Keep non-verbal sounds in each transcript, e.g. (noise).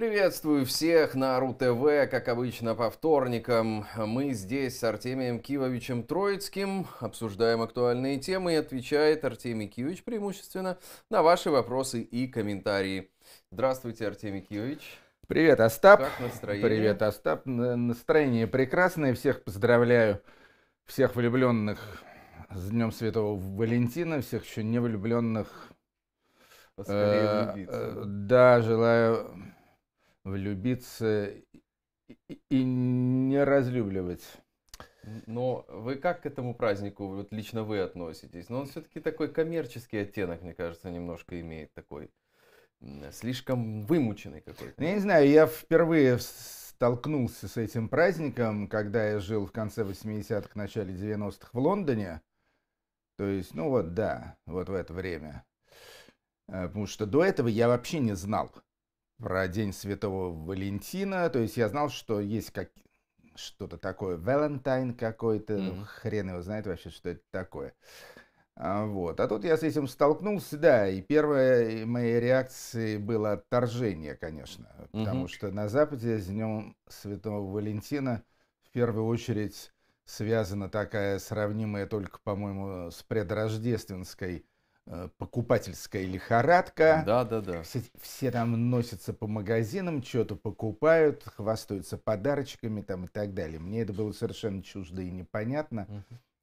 Приветствую всех на РУ-ТВ, как обычно, по вторникам. Мы здесь с Артемием Кивовичем Троицким, обсуждаем актуальные темы и отвечает Артемий Кивович преимущественно на ваши вопросы и комментарии. Здравствуйте, Артемий Кивович. Привет, Остап. Как настроение? Привет, Остап. Настроение прекрасное, всех поздравляю, всех влюбленных с Днем Святого Валентина, всех еще не влюбленных. Поскорее э, влюбиться. Э, да, желаю влюбиться и не разлюбливать. Но вы как к этому празднику вот лично вы относитесь? Но он все-таки такой коммерческий оттенок, мне кажется, немножко имеет такой слишком вымученный какой-то. Ну, я не знаю, я впервые столкнулся с этим праздником, когда я жил в конце 80-х, начале 90-х в Лондоне. То есть, ну вот, да, вот в это время. Э, потому что до этого я вообще не знал про День Святого Валентина. То есть я знал, что есть как... что-то такое, Валентайн какой-то, mm-hmm. хрен его знает вообще, что это такое. А, вот. А тут я с этим столкнулся, да, и первая моей реакцией было отторжение, конечно, угу. потому что на Западе с Днем Святого Валентина в первую очередь связана такая сравнимая только, по-моему, с предрождественской Э, покупательская лихорадка. Да, да, да. Все, все там носятся по магазинам, что-то покупают, хвастаются подарочками там и так далее. Мне это было совершенно чуждо и непонятно.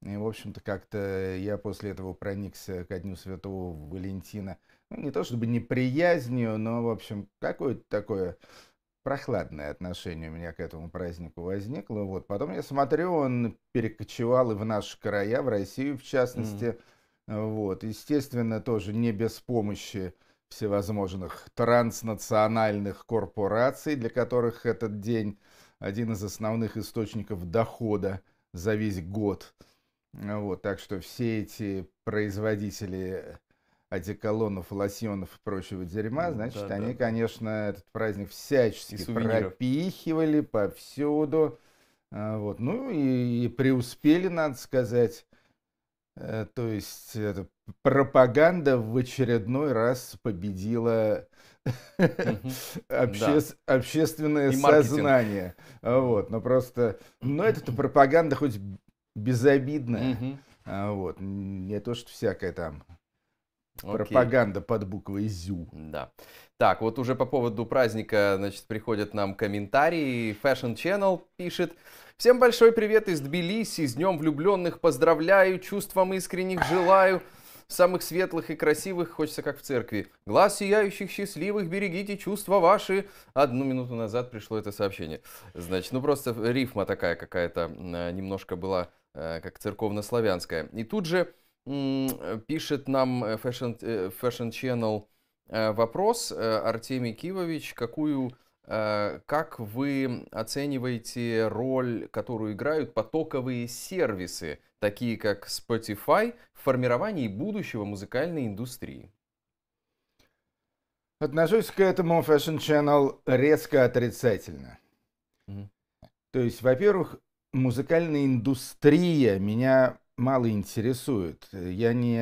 uh И, в общем-то, как-то я после этого проникся ко Дню Святого Валентина. Ну, не то чтобы неприязнью, но, в общем, какое-то такое прохладное отношение у меня к этому празднику возникло. Вот. Потом я смотрю, он перекочевал и в наши края, в Россию в частности. Mm. Вот. Естественно, тоже не без помощи всевозможных транснациональных корпораций, для которых этот день один из основных источников дохода за весь год. Вот, так что все эти производители одеколонов, лосьонов и прочего дерьма, ну, значит, да, они, да. конечно, этот праздник всячески пропихивали повсюду. А вот, ну и, и преуспели, надо сказать. Э, то есть это, пропаганда в очередной раз победила угу. (laughs) общественное сознание. А вот, но просто, но это пропаганда хоть безобидная, а вот, не то что всякая там пропаганда под буквой ЗЮ. Да. Так, вот уже по поводу праздника, значит, приходят нам комментарии. Fashion Channel пишет. Всем большой привет из Тбилиси, с Днем влюбленных поздравляю, чувством искренних желаю. Самых светлых и красивых хочется, как в церкви. Глаз сияющих, счастливых, берегите чувства ваши. Одну минуту назад пришло это сообщение. Значит, ну просто рифма такая какая-то э, немножко была, э, как церковно-славянская. И тут же пишет нам э, Fashion, Fashion Channel Э, вопрос, э, Артемий Кивович, какую, э, как вы оцениваете роль, которую играют потоковые сервисы, такие как Spotify, в формировании будущего музыкальной индустрии? Отношусь к этому Fashion Channel резко отрицательно. Mm. То есть, во-первых, музыкальная индустрия меня мало интересует. Я не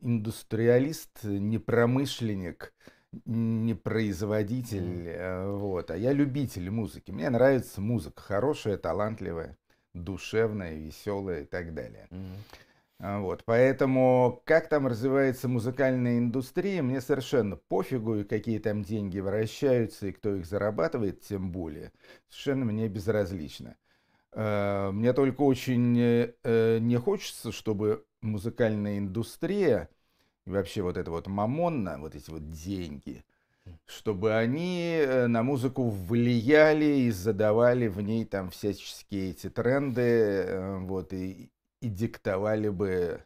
индустриалист, не промышленник, не производитель, mm. вот, а я любитель музыки. Мне нравится музыка, хорошая, талантливая, душевная, веселая и так далее. Mm. Вот, поэтому как там развивается музыкальная индустрия, мне совершенно пофигу, и какие там деньги вращаются, и кто их зарабатывает, тем более, совершенно мне безразлично. Mm. Э, мне только очень э, э, не хочется, чтобы музыкальная индустрия и вообще вот это вот мамонна, вот эти вот деньги, чтобы они на музыку влияли и задавали в ней там всяческие эти тренды, вот, и, и диктовали бы,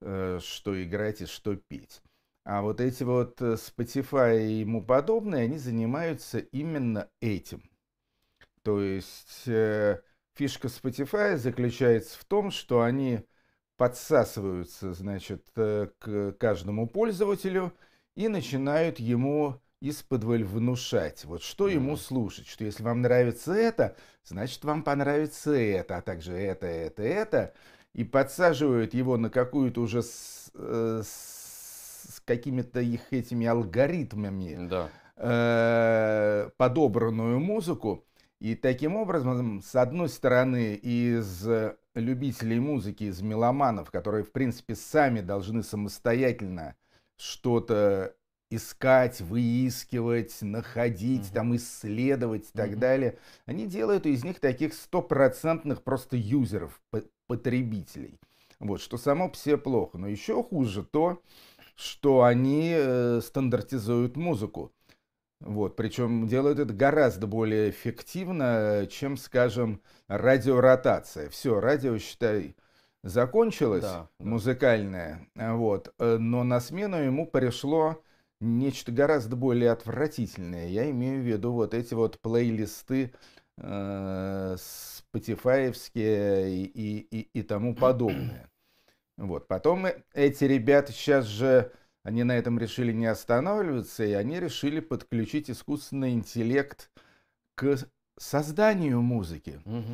что играть и что петь. А вот эти вот Spotify и ему подобные, они занимаются именно этим. То есть Фишка Spotify заключается в том, что они подсасываются, значит, э, к каждому пользователю и начинают ему исподволь внушать, вот что mm-hmm. ему слушать, что если вам нравится это, значит, вам понравится это, а также это, это, это, и подсаживают его на какую-то уже с, э, с какими-то их этими алгоритмами да. Э, подобранную музыку, и таким образом, с одной стороны, из э, любителей музыки, из меломанов, которые, в принципе, сами должны самостоятельно что-то искать, выискивать, находить, mm-hmm. там исследовать и так mm-hmm. далее. Они делают из них таких стопроцентных просто юзеров, потребителей. Вот, что само по себе плохо. Но еще хуже то, что они э, стандартизуют музыку. Вот, причем делают это гораздо более эффективно, чем, скажем, радиоротация. Все, радио, считай, закончилось, да, да. музыкальное, вот, э, но на смену ему пришло нечто гораздо более отвратительное. Я имею в виду вот эти вот плейлисты э, спотифаевские и, и, и тому подобное. Вот, потом э, эти ребята сейчас же они на этом решили не останавливаться, и они решили подключить искусственный интеллект к созданию музыки. Угу.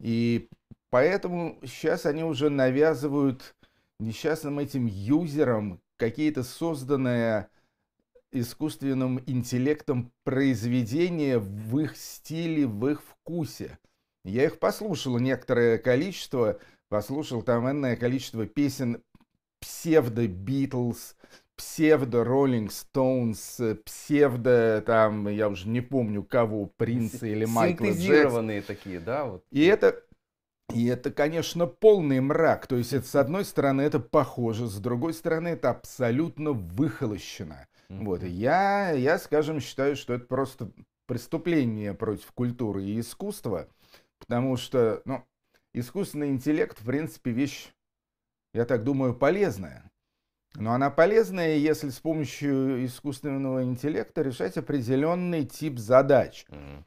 И поэтому сейчас они уже навязывают несчастным этим юзерам какие-то созданные искусственным интеллектом произведения в их стиле, в их вкусе. Я их послушал некоторое количество, послушал там энное количество песен псевдо-Битлз, псевдо Роллинг Стоунс, э, псевдо там, я уже не помню кого, Принца или Майкла Синтезированные Джекс. такие, да? Вот. И это и это, конечно, полный мрак. То есть, это, с одной стороны, это похоже, с другой стороны, это абсолютно выхолощено. Mm-hmm. Вот. я, я, скажем, считаю, что это просто преступление против культуры и искусства, потому что, ну, искусственный интеллект, в принципе, вещь, я так думаю, полезная. Но она полезная, если с помощью искусственного интеллекта решать определенный тип задач. Mm-hmm.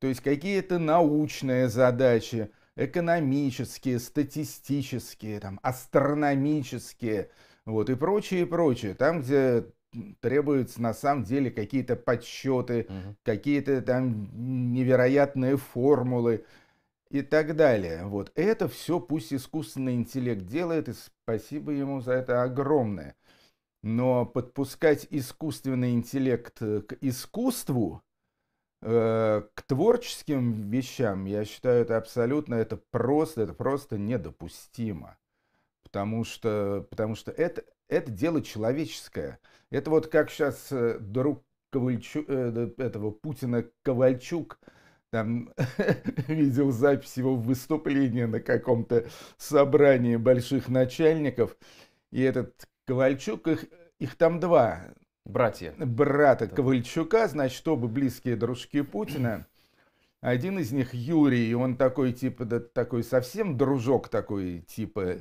То есть какие-то научные задачи, экономические, статистические, там, астрономические, вот, и прочее, и прочее. Там, где требуются на самом деле какие-то подсчеты, угу. какие-то там невероятные формулы, и так далее. Вот это все пусть искусственный интеллект делает, и спасибо ему за это огромное. Но подпускать искусственный интеллект э, к искусству, э, к творческим вещам, я считаю, это абсолютно, это просто, это просто недопустимо. Потому что, потому что это, это дело человеческое. Это вот как сейчас э, друг Ковальчу, э, этого Путина Ковальчук – там (laughs) видел запись его выступления на каком-то собрании больших начальников, и этот Ковальчук, их, их там два. Братья. Брата да. Ковальчука, значит, оба близкие дружки Путина. Один из них Юрий, и он такой, типа, да, такой совсем дружок такой, типа,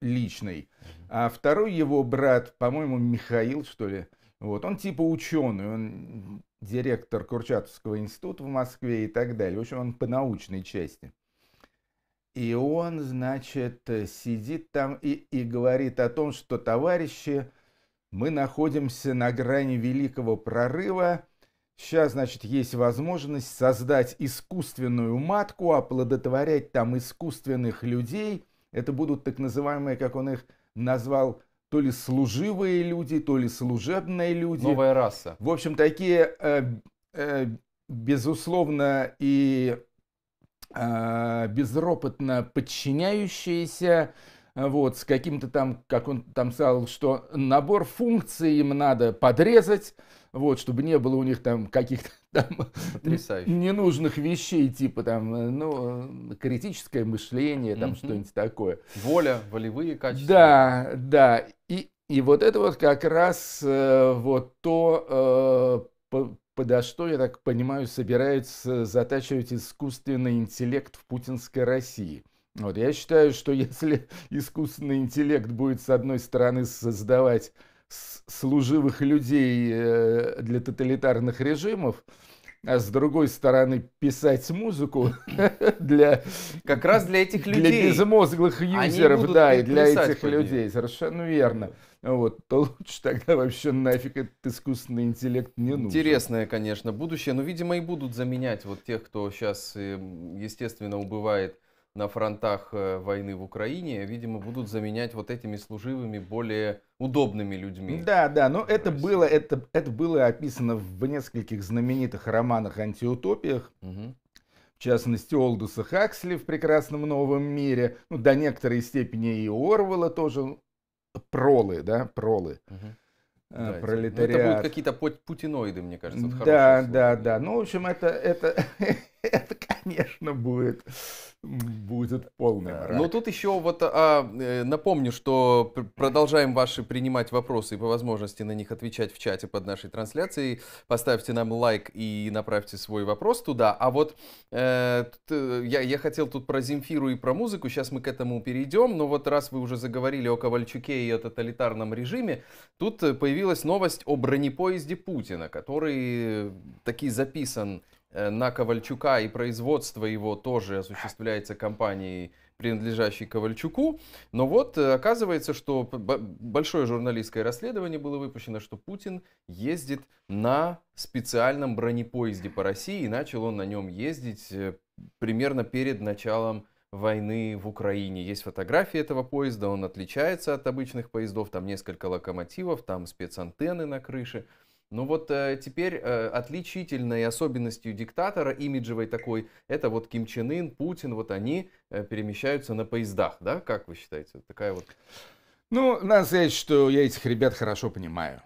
личный. А второй его брат, по-моему, Михаил, что ли, вот, он типа ученый, он директор Курчатовского института в Москве и так далее. В общем, он по научной части. И он, значит, сидит там и, и говорит о том, что, товарищи, мы находимся на грани великого прорыва. Сейчас, значит, есть возможность создать искусственную матку, оплодотворять там искусственных людей. Это будут так называемые, как он их назвал, то ли служивые люди, то ли служебные люди. Новая раса. В общем, такие, э, э, безусловно, и э, безропотно подчиняющиеся, вот, с каким-то там, как он там сказал, что набор функций им надо подрезать, вот, чтобы не было у них там каких-то (laughs) там Потрясающе. ненужных вещей, типа там, э, ну, э, критическое мышление, там угу. что-нибудь такое. Воля, волевые качества. Да, да. И, и вот это вот как раз э, вот то, э, по, подо что, я так понимаю, собираются затачивать искусственный интеллект в путинской России. Вот, я считаю, что (laughs) если искусственный интеллект будет, с одной стороны, создавать служивых людей э, для тоталитарных режимов, а с другой стороны писать музыку (laughs) для как раз для этих людей для безмозглых юзеров да и для этих людей совершенно верно вот то лучше тогда вообще нафиг этот искусственный интеллект не нужен интересное конечно будущее но видимо и будут заменять вот тех кто сейчас эм, естественно убывает на фронтах э, войны в Украине, видимо, будут заменять вот этими служивыми более удобными людьми. Да, да, но это было, это, это было описано в нескольких знаменитых романах антиутопиях. Угу. В частности, Олдуса Хаксли в «Прекрасном новом мире», ну, до некоторой степени и Орвела тоже, ну, пролы, да, пролы. Угу. Да, пролетариат. это будут какие-то путиноиды, мне кажется. Да, да, да. Ну, в общем, это, это, (laughs) (laughs) это, конечно, будет, будет полный мрак. Но тут еще вот а, э, напомню, что продолжаем ваши принимать вопросы и по возможности на них отвечать в чате под нашей трансляцией. Поставьте нам лайк и направьте свой вопрос туда. А вот э, э я, я хотел тут про Земфиру и про музыку, сейчас мы к этому перейдем, но вот раз вы уже заговорили о Ковальчуке и о тоталитарном режиме, тут э, появилась новость о бронепоезде Путина, который таки записан Э, на Ковальчука и производство его тоже осуществляется компанией, принадлежащей Ковальчуку. Но вот э, оказывается, что большое журналистское расследование было выпущено, что Путин ездит на специальном бронепоезде по России, и начал он на нем ездить э, примерно перед началом войны в Украине. Есть фотографии этого поезда, он отличается от обычных поездов, там несколько локомотивов, там спецантенны на крыше – ну вот э, теперь э, отличительной особенностью диктатора имиджевой такой, это вот Ким Чен Ын, Путин, вот они э, перемещаются на поездах, да? Как вы считаете? Такая вот... Ну, надо сказать, что я этих ребят хорошо понимаю.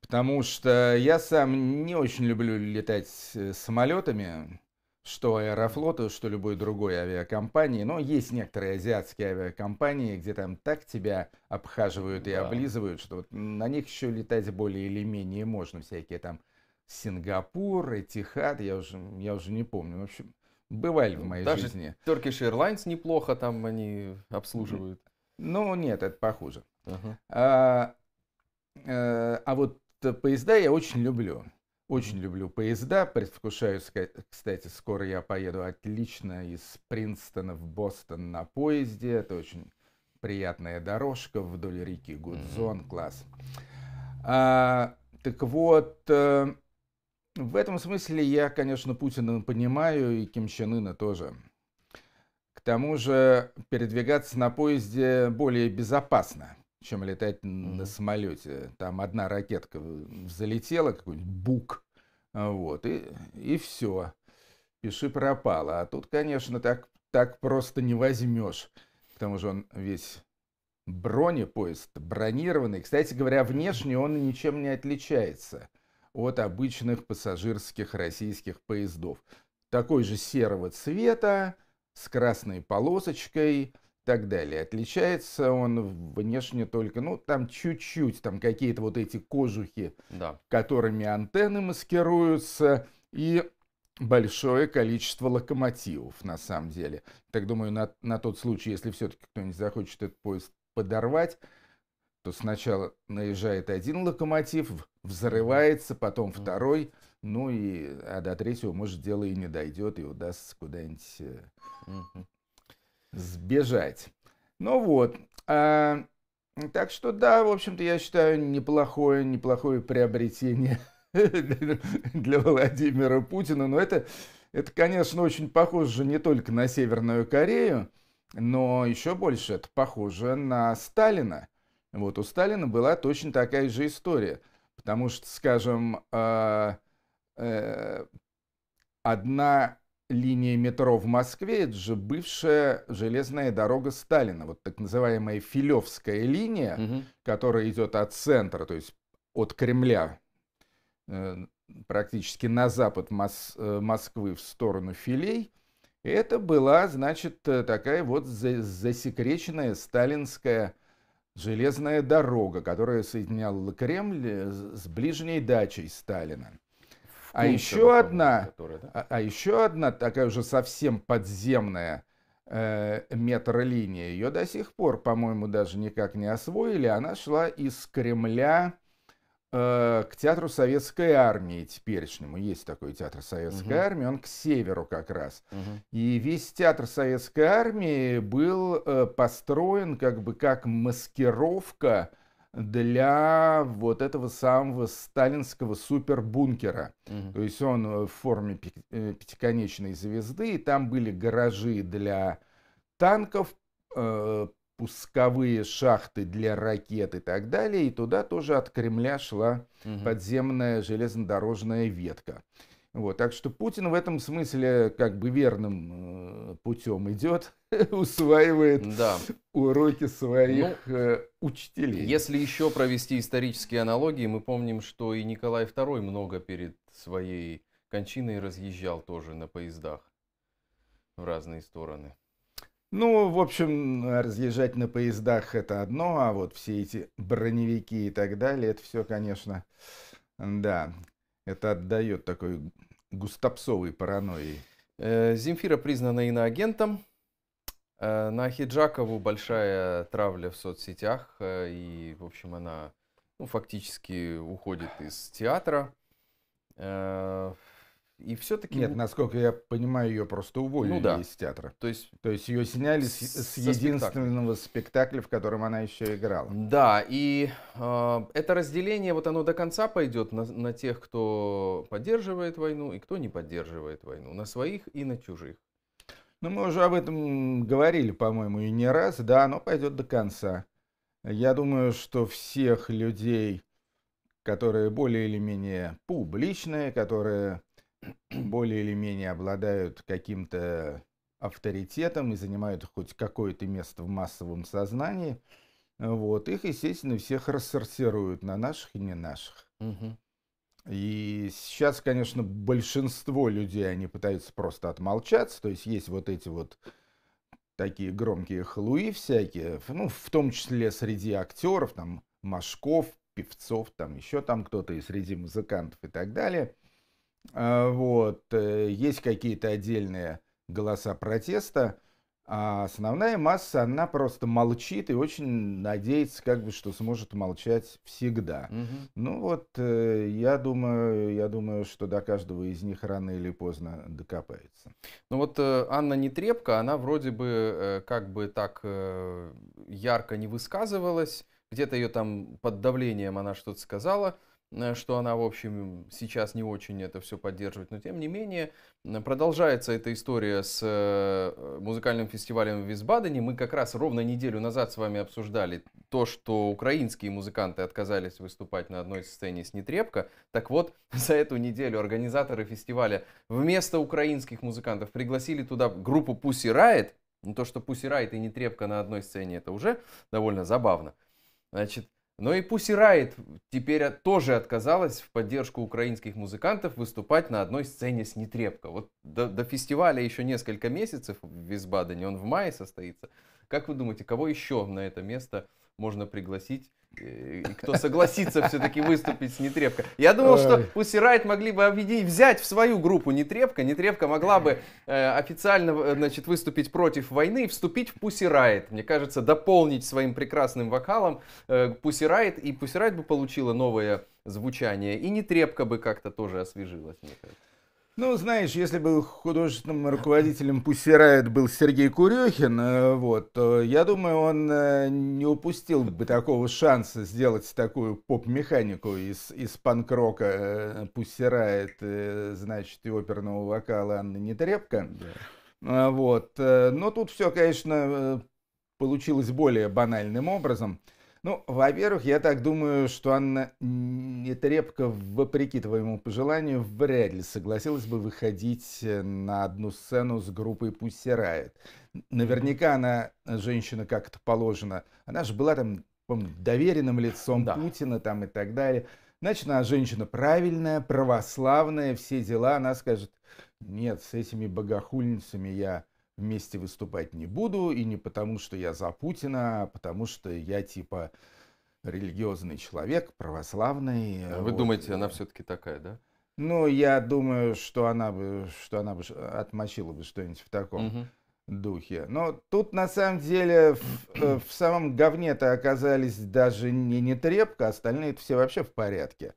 Потому что я сам не очень люблю летать э, самолетами что Аэрофлоту, что любой другой авиакомпании, но есть некоторые азиатские авиакомпании, где там так тебя обхаживают и да. облизывают, что вот на них еще летать более или менее можно. Всякие там Сингапур, Этихад, я уже, я уже не помню. В общем, бывали в ну, моей Даже жизни. Turkish Airlines неплохо там они обслуживают. Ну, нет, это похуже. Uh-huh. А, а, а вот э, поезда я очень люблю. Очень люблю поезда, предвкушаю, кстати, скоро я поеду отлично из Принстона в Бостон на поезде. Это очень приятная дорожка вдоль реки Гудзон, mm-hmm. класс. А, так вот, э, в этом смысле я, конечно, Путина понимаю и Ким Чен Ына тоже. К тому же передвигаться на поезде более безопасно чем летать mm-hmm. на самолете. Там одна ракетка залетела, какой-нибудь бук, а, вот, и, и все. Пиши пропало. А тут, конечно, так, так просто не возьмешь. К тому же он весь бронепоезд, бронированный. Кстати говоря, внешне он ничем не отличается от обычных пассажирских российских поездов. Такой же серого цвета, с красной полосочкой – так далее. Отличается он внешне только, ну, там чуть-чуть, там какие-то вот эти кожухи, да. которыми антенны маскируются, и большое количество локомотивов, на самом деле. Так думаю, на, на тот случай, если все-таки кто-нибудь захочет этот поезд подорвать, то сначала наезжает один локомотив, взрывается, потом второй, ну и а до третьего, может, дело и не дойдет, и удастся куда-нибудь э, сбежать. Ну вот. А, так что да, в общем-то, я считаю, неплохое, неплохое приобретение (laughs) для Владимира Путина. Но это, это, конечно, очень похоже не только на Северную Корею, но еще больше это похоже на Сталина. Вот у Сталина была точно такая же история. Потому что, скажем, э, э, одна линии метро в Москве, это же бывшая железная дорога Сталина, вот так называемая Филевская линия, угу. которая идет от центра, то есть от Кремля э, практически на запад Мос э, Москвы в сторону Филей. Это была, значит, э, такая вот засекреченная сталинская железная дорога, которая соединяла Кремль с ближней дачей Сталина а еще одна, которая, да? а, а еще одна такая уже совсем подземная э, метролиния. Ее до сих пор, по-моему, даже никак не освоили. Она шла из Кремля э, к театру Советской Армии теперешнему. Есть такой театр Советской угу. Армии, он к северу как раз. Угу. И весь театр Советской Армии был э, построен как бы как маскировка для вот этого самого сталинского супербункера. Угу. То есть он э, в форме э, пятиконечной звезды, и там были гаражи для танков, э, пусковые шахты для ракет и так далее. И туда тоже от Кремля шла угу. подземная железнодорожная ветка. Вот, так что Путин в этом смысле как бы верным э, путем идет, (laughs) усваивает да. уроки своих ну, э, учителей. Если еще провести исторические аналогии, мы помним, что и Николай II много перед своей кончиной разъезжал тоже на поездах в разные стороны. Ну, в общем, а разъезжать на поездах это одно, а вот все эти броневики и так далее, это все, конечно, да, это отдает такой густопсовой паранойей? Э, Земфира признана иноагентом. Э, на Хиджакову большая травля в соцсетях, э, и, в общем, она ну, фактически уходит из театра. И все-таки... Нет, насколько я понимаю, ее просто уволили ну, да. из театра. То есть, То есть ее сняли с, с единственного спектакля. спектакля, в котором она еще играла. Да, и э, это разделение, вот оно до конца пойдет на, на тех, кто поддерживает войну и кто не поддерживает войну. На своих и на чужих. Ну, мы уже об этом говорили, по-моему, и не раз. Да, оно пойдет до конца. Я думаю, что всех людей, которые более или менее публичные, которые более или менее обладают каким-то авторитетом и занимают хоть какое-то место в массовом сознании, вот, их, естественно, всех рассортируют на наших и не наших. Угу. И сейчас, конечно, большинство людей, они пытаются просто отмолчаться, то есть есть вот эти вот такие громкие халуи всякие, ну, в том числе среди актеров, там, Машков, певцов, там, еще там кто-то и среди музыкантов и так далее – а, вот. Э, есть какие-то отдельные голоса протеста, а основная масса, она просто молчит и очень надеется, как бы, что сможет молчать всегда. Угу. Ну вот, э, я думаю, я думаю, что до каждого из них рано или поздно докопается. Ну вот э, Анна Нетребко, она вроде бы как бы так ярко не высказывалась, где-то ее там под давлением она что-то сказала – Э, что она, в общем, сейчас не очень это все поддерживает. Но, тем не менее, продолжается эта история с э, музыкальным фестивалем в Висбадене. Мы как раз ровно неделю назад с вами обсуждали то, что украинские музыканты отказались выступать на одной сцене с Нетребко. Так вот, (laughs) за эту неделю организаторы фестиваля вместо украинских музыкантов пригласили туда группу Pussy Riot. Ну, то, что Pussy Riot и Нетребко на одной сцене, это уже довольно забавно. Значит, но ну и Пусси Райт теперь тоже отказалась в поддержку украинских музыкантов выступать на одной сцене с Нетребко. Вот до, до фестиваля еще несколько месяцев в Висбадене, он в мае состоится. Как вы думаете, кого еще на это место можно пригласить и кто согласится все-таки выступить с Нетребко. Я думал, Ой. что Пусси Райт могли бы объединить, взять в свою группу Нетребко. Нетребко могла бы э, официально э, значит, выступить против войны и вступить в Пусси Райт. Мне кажется, дополнить своим прекрасным вокалом э, Райт. И Пусси Райт бы получила новое звучание. И Нетребко бы как-то тоже освежилась, мне кажется. Ну, знаешь, если бы художественным руководителем Pussy Riot был Сергей Курехин, э, вот, то, я думаю, он э, не упустил бы такого шанса сделать такую поп-механику из, из панк-рока Pussy э, Riot, значит, и оперного вокала Анны Нетребко. Да. Вот. Но тут все, конечно, получилось более банальным образом – ну, во-первых, я так думаю, что Анна Нетребко, вопреки твоему пожеланию, вряд ли согласилась бы выходить э, на одну сцену с группой «Пусть сирает». Наверняка она, э, женщина, как то положено, она же была там доверенным лицом да. Путина там и так далее. Значит, она женщина правильная, православная, все дела. Она скажет, нет, с этими богохульницами я вместе выступать не буду, и не потому, что я за Путина, а потому что я типа религиозный человек, православный. А вы думаете, она э, все-таки такая, да? Ну, я думаю, что она бы, что она бы отмочила бы что-нибудь в таком угу. духе. Но тут на самом деле в, э, в самом говне-то оказались даже не не Трепка, остальные все вообще в порядке.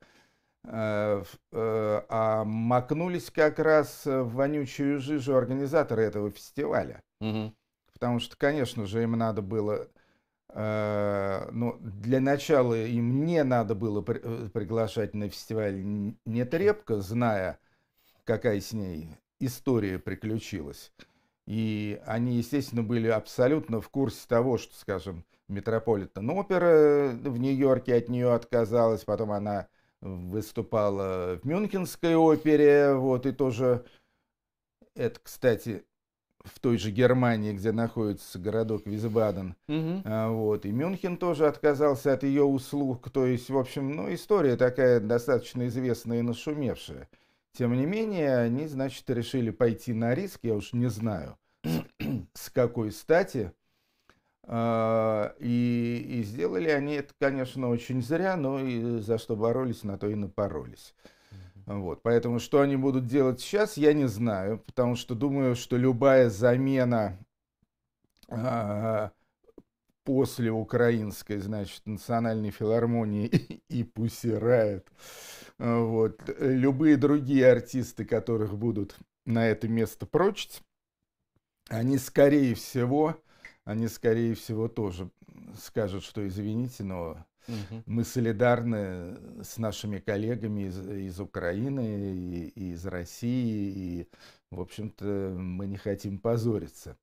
Э, э, а макнулись как раз э, в вонючую жижу организаторы этого фестиваля. Угу. Потому что, конечно же, им надо было... Ну, для начала им не надо было приглашать на фестиваль Нетребко, зная, какая с ней история приключилась. И они, естественно, были абсолютно в курсе того, что, скажем, Метрополитен ну, опера в Нью-Йорке от нее отказалась, потом она выступала в Мюнхенской опере, вот, и тоже, это, кстати, в той же Германии, где находится городок Визбаден, угу. а, вот, и Мюнхен тоже отказался от ее услуг, то есть, в общем, ну, история такая достаточно известная и нашумевшая. Тем не менее, они, значит, решили пойти на риск, я уж не знаю, с какой стати, а, и, и сделали они это, конечно, очень зря, но и за что боролись, на то и напоролись. Вот, поэтому что они будут делать сейчас, я не знаю, потому что думаю, что любая замена э, после украинской, значит, национальной филармонии (laughs) и пусирает, вот, любые другие артисты, которых будут на это место прочить, они, скорее всего, они, скорее всего, тоже скажут, что извините, но угу. мы солидарны с нашими коллегами из, из Украины, и, и из России, и, в общем-то, мы не хотим позориться.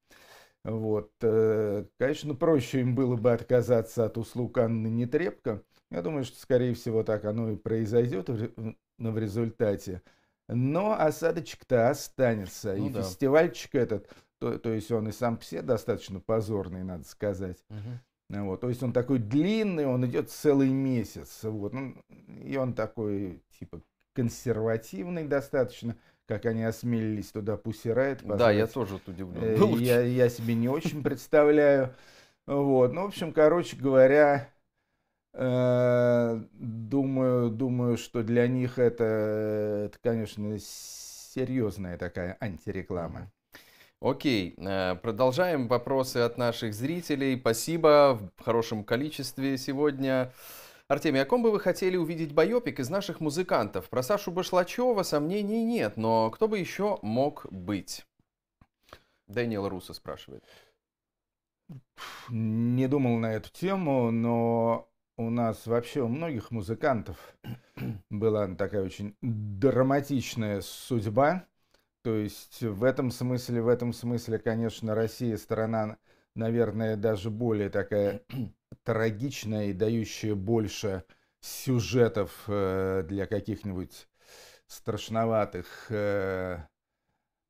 Вот. Э, конечно, проще им было бы отказаться от услуг Анны Нетребко. Я думаю, что, скорее всего, так оно и произойдет в, в результате. Но осадочек-то останется. Ну, и да. фестивальчик этот то, то есть он и сам по себе достаточно позорный, надо сказать. Угу. Вот, то есть он такой длинный, он идет целый месяц. Вот, ну, и он такой, типа, консервативный достаточно как они осмелились туда пусирает. Да, я тоже удивлен. Э, я, я себе не очень представляю. Вот. Ну, в общем, короче говоря, э, думаю, думаю, что для них это, это конечно, серьезная такая антиреклама. Окей, э, продолжаем вопросы от наших зрителей. Спасибо в хорошем количестве сегодня. Артемий, о ком бы вы хотели увидеть байопик из наших музыкантов? Про Сашу Башлачева сомнений нет, но кто бы еще мог быть? Дэниел Руссо спрашивает. Не думал на эту тему, но у нас вообще у многих музыкантов была такая очень драматичная судьба. То есть в этом смысле, в этом смысле, конечно, Россия страна, наверное, даже более такая (clears throat) трагичная и дающая больше сюжетов э, для каких-нибудь страшноватых э,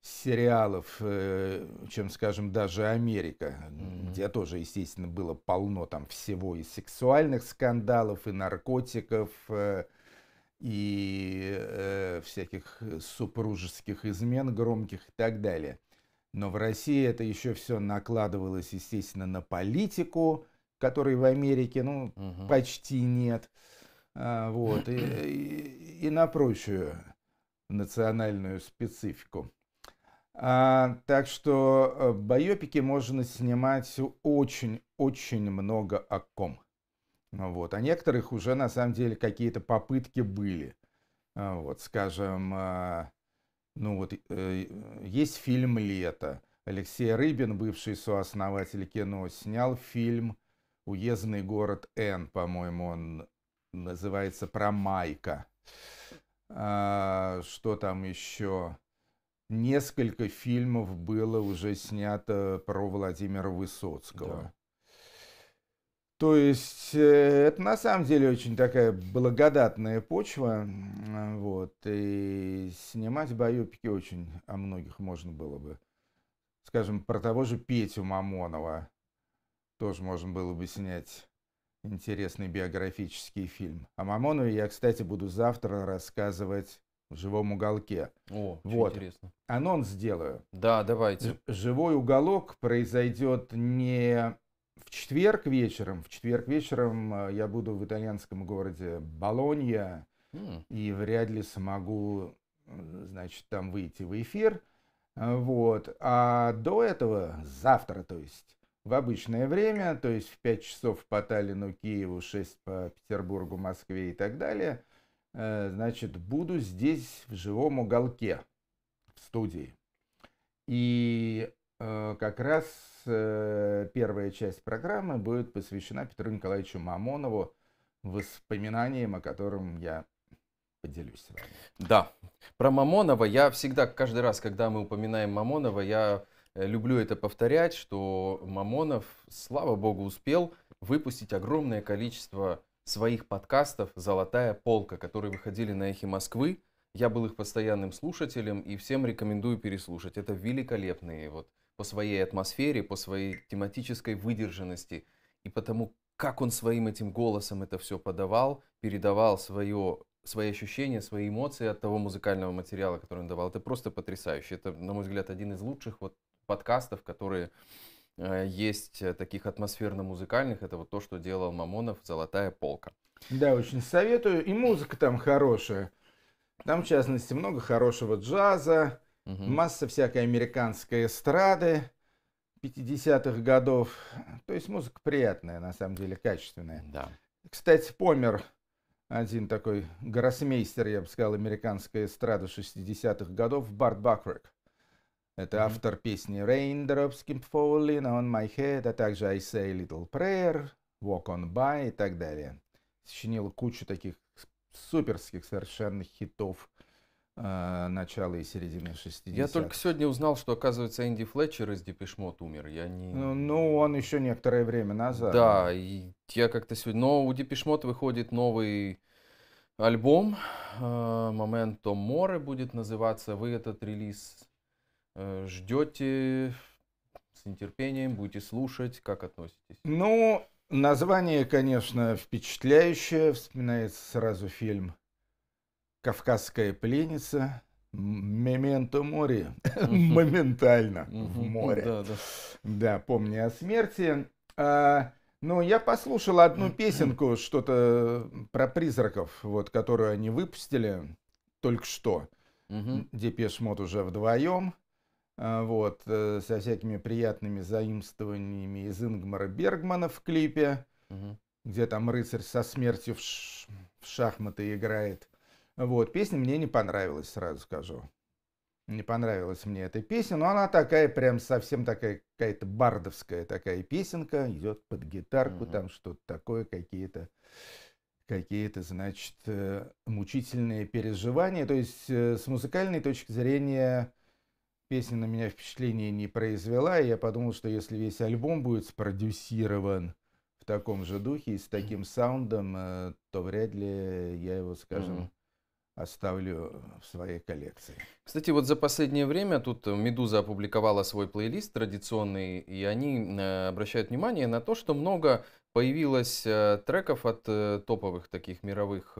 сериалов, э, чем, скажем, даже Америка, mm-hmm. где тоже, естественно, было полно там всего и сексуальных скандалов, и наркотиков, и э, всяких супружеских измен громких и так далее. Но в России это еще все накладывалось, естественно, на политику, которой в Америке ну, угу. почти нет, а, вот, и, и, и на прочую национальную специфику. А, так что э, байопики можно снимать очень-очень много о ком. Вот. А некоторых уже на самом деле какие-то попытки были. А, вот, скажем, а, ну вот э, есть фильм «Лето». Алексей Рыбин, бывший сооснователь кино, снял фильм «Уездный город Н», по-моему, он называется «Про Майка». А, что там еще? Несколько фильмов было уже снято про Владимира Высоцкого. Да. То есть э, это на самом деле очень такая благодатная почва, вот, и снимать боепики очень о а многих можно было бы. Скажем, про того же Петю Мамонова тоже можно было бы снять интересный биографический фильм. О Мамонове я, кстати, буду завтра рассказывать в живом уголке. О, вот. интересно. Анонс сделаю. Да, давайте. Живой уголок произойдет не в четверг вечером, в четверг вечером э, я буду в итальянском городе Болонья, mm. и вряд ли смогу, э, значит, там выйти в эфир. Э, вот. А до этого, завтра, то есть, в обычное время, то есть в 5 часов по Таллину, Киеву, 6 по Петербургу, Москве и так далее, значит, буду здесь в живом уголке, в студии. И как раз Э, первая часть программы будет посвящена Петру Николаевичу Мамонову, воспоминаниям, о котором я поделюсь с вами. Да, про Мамонова я всегда, каждый раз, когда мы упоминаем Мамонова, я э, люблю это повторять, что Мамонов, слава богу, успел выпустить огромное количество своих подкастов «Золотая полка», которые выходили на «Эхе Москвы». Я был их постоянным слушателем и всем рекомендую переслушать. Это великолепные вот по своей атмосфере, по своей тематической выдержанности и потому, как он своим этим голосом это все подавал, передавал свое, свои ощущения, свои эмоции от того музыкального материала, который он давал. Это просто потрясающе. Это, на мой взгляд, один из лучших вот подкастов, которые э, есть э, таких атмосферно-музыкальных. Это вот то, что делал Мамонов «Золотая полка». Да, очень советую. И музыка там хорошая. Там, в частности, много хорошего джаза, угу. масса всякой американской эстрады 50-х годов. То есть музыка приятная, на самом деле, качественная. Да. Кстати, помер один такой гроссмейстер, я бы сказал, американской эстрады 60-х годов, Барт Бакрик. Это mm-hmm. автор песни Raindrops keep falling on my head, а также I say little prayer, Walk on by и так далее. Сочинил кучу таких суперских совершенно хитов. Э, начала и середины 60-х. Я только сегодня узнал, что, оказывается, Энди Флетчер из Депешмот умер. Я не... ну, ну, он еще некоторое время назад. Да, и я как-то сегодня... Но у Депешмот выходит новый альбом. Э, «Моменто море» будет называться. Вы этот релиз э, ждете с нетерпением, будете слушать. Как относитесь? Ну, название, конечно, впечатляющее. Вспоминается сразу фильм «Кавказская пленница», Мементо море, (laughs) моментально в море. Да, да. помни о смерти. А, ну, я послушал одну песенку, что-то про призраков, вот, которую они выпустили только что. Депеш Мод уже вдвоем, а, вот, э, со всякими приятными заимствованиями из Ингмара Бергмана в клипе, где там рыцарь со смертью в шахматы играет. Вот, песня мне не понравилась, сразу скажу. Не понравилась мне эта песня, но она такая прям совсем такая какая-то бардовская такая песенка, идет под гитарку, угу. там что-то такое, какие-то какие-то, значит, э, мучительные переживания. То есть э, с музыкальной точки зрения песня на меня впечатление не произвела, и я подумал, что если весь альбом будет спродюсирован в таком же духе и с таким саундом, э, то вряд ли я его, скажем, mm-hmm оставлю в своей коллекции. Кстати, вот за последнее время тут э, Медуза опубликовала свой плейлист традиционный, и они э, обращают внимание на то, что много появилось э, треков от топовых таких мировых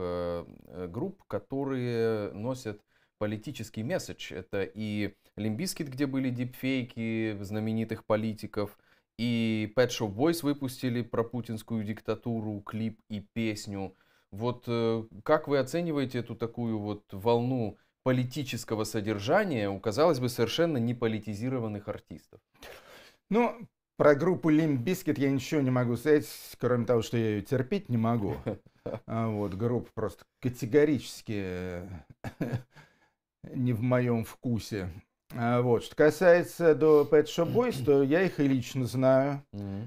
групп, которые носят политический месседж. Это и Лимбискит, где были дипфейки знаменитых политиков, и Pet Shop Boys выпустили про путинскую диктатуру, клип и песню – вот э, как вы оцениваете эту такую вот волну политического содержания у, казалось бы, совершенно неполитизированных артистов? Ну, про группу Limp Bizkit я ничего не могу сказать, кроме того, что я ее терпеть не могу. (laughs) А вот, группа просто категорически э, не в моем вкусе. А вот. Что касается до Pet Shop Boys, (clears throat) то я их и лично знаю.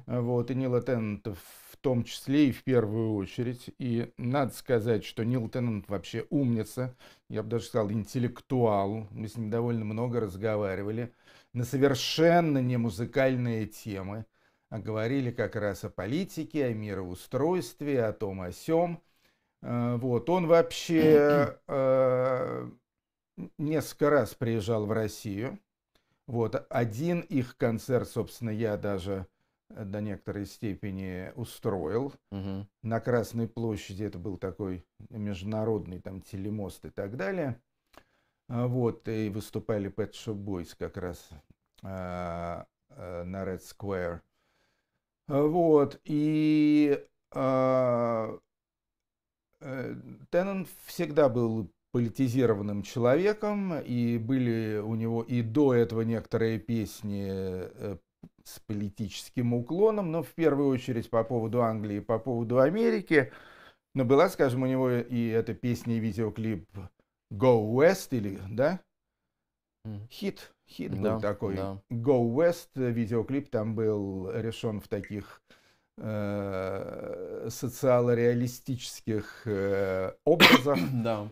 Вот. И Нила Тентов том числе и в первую очередь. И надо сказать, что Нил Теннант вообще умница, я бы даже сказал интеллектуал. Мы с ним довольно много разговаривали на совершенно не музыкальные темы, а говорили как раз о политике, о мироустройстве, о том, о сем. Э, вот, он вообще (clears throat) э, несколько раз приезжал в Россию. Вот, один их концерт, собственно, я даже до некоторой степени устроил. Угу. На Красной площади это был такой международный там телемост и так далее. А, вот, и выступали Pet Shop Boys как раз э, э, на Red Square. Вот, и э, э, Теннон всегда был политизированным человеком, и были у него и до этого некоторые песни э, с политическим уклоном, но в первую очередь по поводу Англии, по поводу Америки. Но была, скажем, у него и эта песня и видеоклип Go West или, да? Хит, хит да, был такой. Да. Go West, видеоклип там был решен в таких э, социально-реалистических э, образах. (coughs) Да.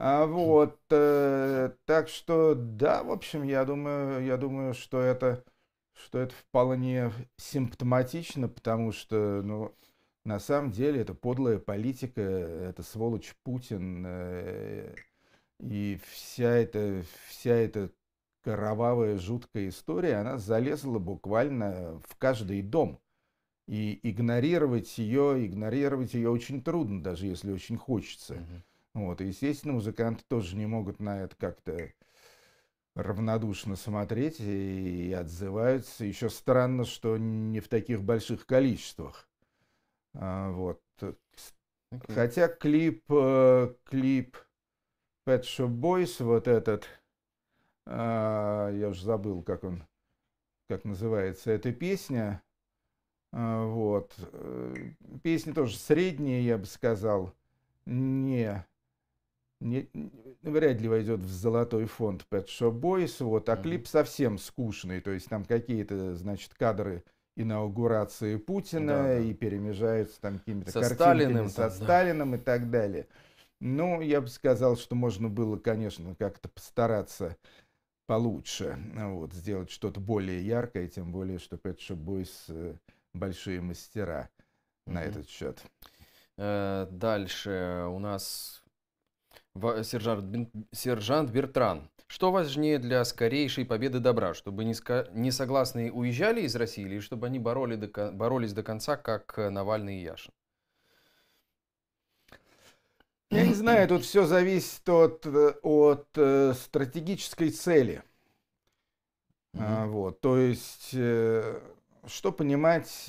А вот, э, так что, да, в общем, я думаю, я думаю, что это что это вполне симптоматично, потому что, ну, на самом деле, это подлая политика, это сволочь Путин, э, и вся эта, вся эта кровавая, жуткая история, она залезла буквально в каждый дом. И игнорировать ее, игнорировать ее очень трудно, даже если очень хочется. Mm-hmm. Вот, и, естественно, музыканты тоже не могут на это как-то равнодушно смотреть и отзываются. Еще странно, что не в таких больших количествах. А, вот. Okay. Хотя клип, э, клип Pet Shop Boys, вот этот, а, я уже забыл, как он, как называется эта песня. А, вот. Э, песня тоже средняя, я бы сказал, не не, вряд ли войдет в золотой фонд Pet Shop Boys, вот, а mm-hmm. клип совсем скучный, то есть там какие-то, значит, кадры инаугурации Путина да, да. и перемежаются там какими-то со картинками Сталиным, со там, Сталиным и так далее. Ну, я бы сказал, что можно было, конечно, как-то постараться получше, вот, сделать что-то более яркое, тем более, что Pet Shop Boys э, большие мастера mm-hmm. на этот счет. Э, дальше у нас Э, сержант, сержант Бертран. Что важнее для скорейшей победы добра, чтобы несогласные уезжали из России или чтобы они бороли до, боролись до конца, как э, Навальный и Яшин? Я не знаю, тут все зависит от, э, от э, стратегической цели. Mm-hmm. А, вот, то есть, э, что понимать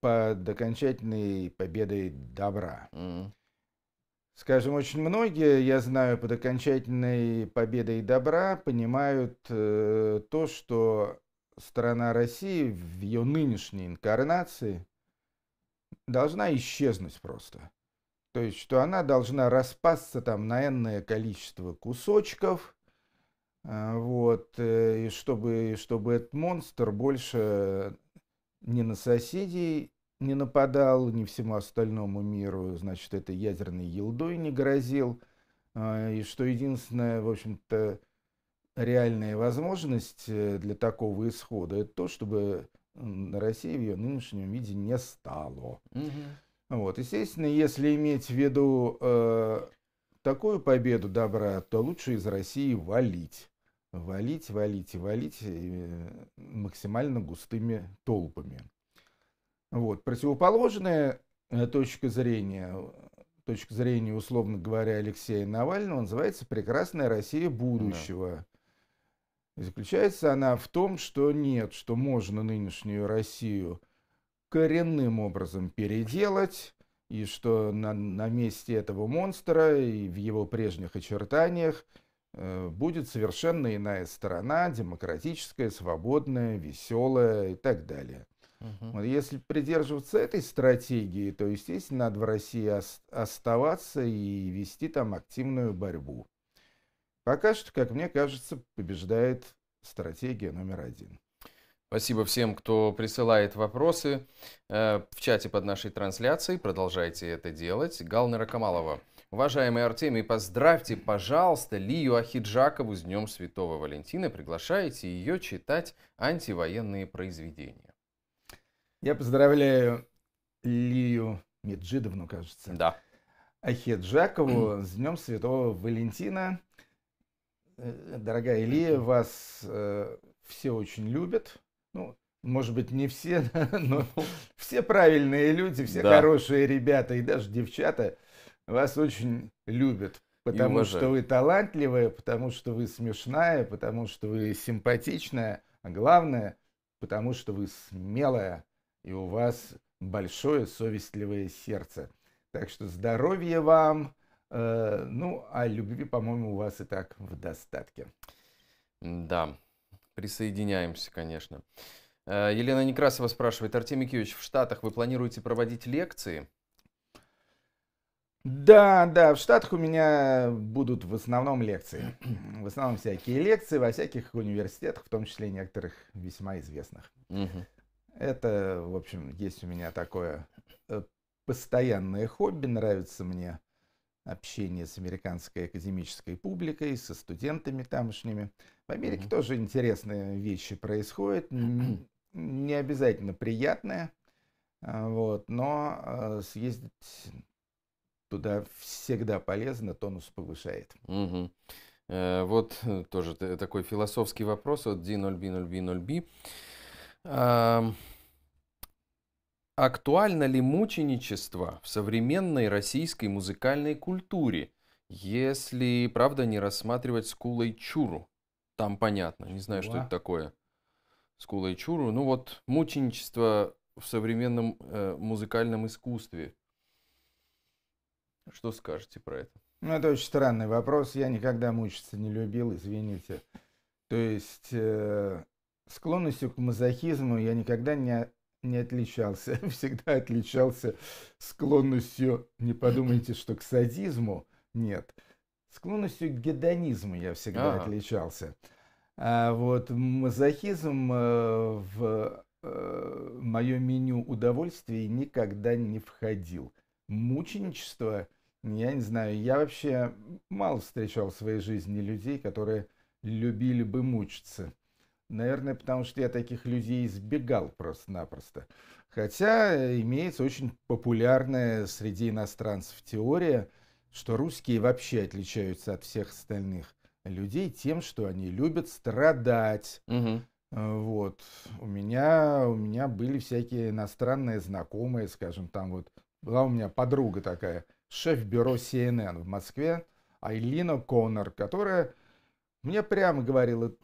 под окончательной победой добра? Mm-hmm. Скажем, очень многие, я знаю, под окончательной победой добра понимают э, то, что страна России в ее нынешней инкарнации должна исчезнуть просто. То есть, что она должна распасться там на энное количество кусочков, э, вот, э, и чтобы, чтобы этот монстр больше не на соседей, не нападал, ни всему остальному миру, значит, этой ядерной елдой не грозил. А, и что единственная, в общем-то, реальная возможность э, для такого исхода, это то, чтобы Россия в ее нынешнем виде не стало. Угу. Вот, естественно, если иметь в виду э, такую победу добра, то лучше из России валить. Валить, валить и валить э, максимально густыми толпами. Вот. Противоположная э, точка зрения, э, точка зрения, условно говоря, Алексея Навального называется «Прекрасная Россия будущего». Да. Заключается она в том, что нет, что можно нынешнюю Россию коренным образом переделать, и что на, на месте этого монстра и в его прежних очертаниях э, будет совершенно иная страна, демократическая, свободная, веселая и так далее. Угу. Вот если придерживаться этой стратегии, то, естественно, надо в России оставаться и вести там активную борьбу. Пока что, как мне кажется, побеждает стратегия номер один. Спасибо всем, кто присылает вопросы э, в чате под нашей трансляцией. Продолжайте это делать. Гална Ракамалова. Уважаемый Артемий, поздравьте, пожалуйста, Лию Ахиджакову с Днем Святого Валентина. Приглашайте ее читать антивоенные произведения. Я поздравляю Лию Меджидовну, кажется. Да. Жакову (clears throat) с Днем Святого Валентина. Э, дорогая Лия, вас э, все очень любят. Ну, может быть, не все, (laughs) но ну. все правильные люди, все да. хорошие ребята и даже девчата вас очень любят. Потому что вы талантливая, потому что вы смешная, потому что вы симпатичная, а главное, потому что вы смелая и у вас большое совестливое сердце. Так что здоровья вам, э, ну, а любви, по-моему, у вас и так в достатке. Да, присоединяемся, конечно. Э, Елена Некрасова спрашивает, Артемий Микиевич, в Штатах вы планируете проводить лекции? Да, да, в Штатах у меня будут в основном лекции. В основном всякие лекции во всяких университетах, в том числе некоторых весьма известных. Угу. Это, в общем, есть у меня такое э, постоянное хобби. Нравится мне общение с американской академической публикой, со студентами тамошними. В Америке mm-hmm. тоже интересные вещи происходят, (clears throat) не обязательно приятные, а, вот, но а, съездить туда всегда полезно, тонус повышает. mm вот э, тоже такой философский вопрос от D0B0B0B. Актуально ли мученичество в современной российской музыкальной культуре, если, правда, не рассматривать скулой чуру? Там понятно, не знаю, что это такое. Скулой чуру. Ну вот, мученичество в современном э, музыкальном искусстве. Что скажете про это? Ну, это очень странный вопрос. Я никогда мучиться не любил, извините. То есть э, склонностью к мазохизму я никогда не, не отличался. (laughs) Всегда отличался склонностью, не подумайте, что к садизму, нет. Склонностью к гедонизму я всегда ага. отличался. А вот мазохизм э, в э, мое меню удовольствий никогда не входил. Мученичество, я не знаю, я вообще мало встречал в своей жизни людей, которые любили бы мучиться. Наверное, потому что я таких людей избегал просто-напросто. Хотя э, имеется очень популярная среди иностранцев теория, что русские вообще отличаются от всех остальных людей тем, что они любят страдать. Угу. Вот. У меня, у меня были всякие иностранные знакомые, скажем, там вот. Была у меня подруга такая, шеф бюро CNN в Москве, Айлина Коннор, которая мне прямо говорила,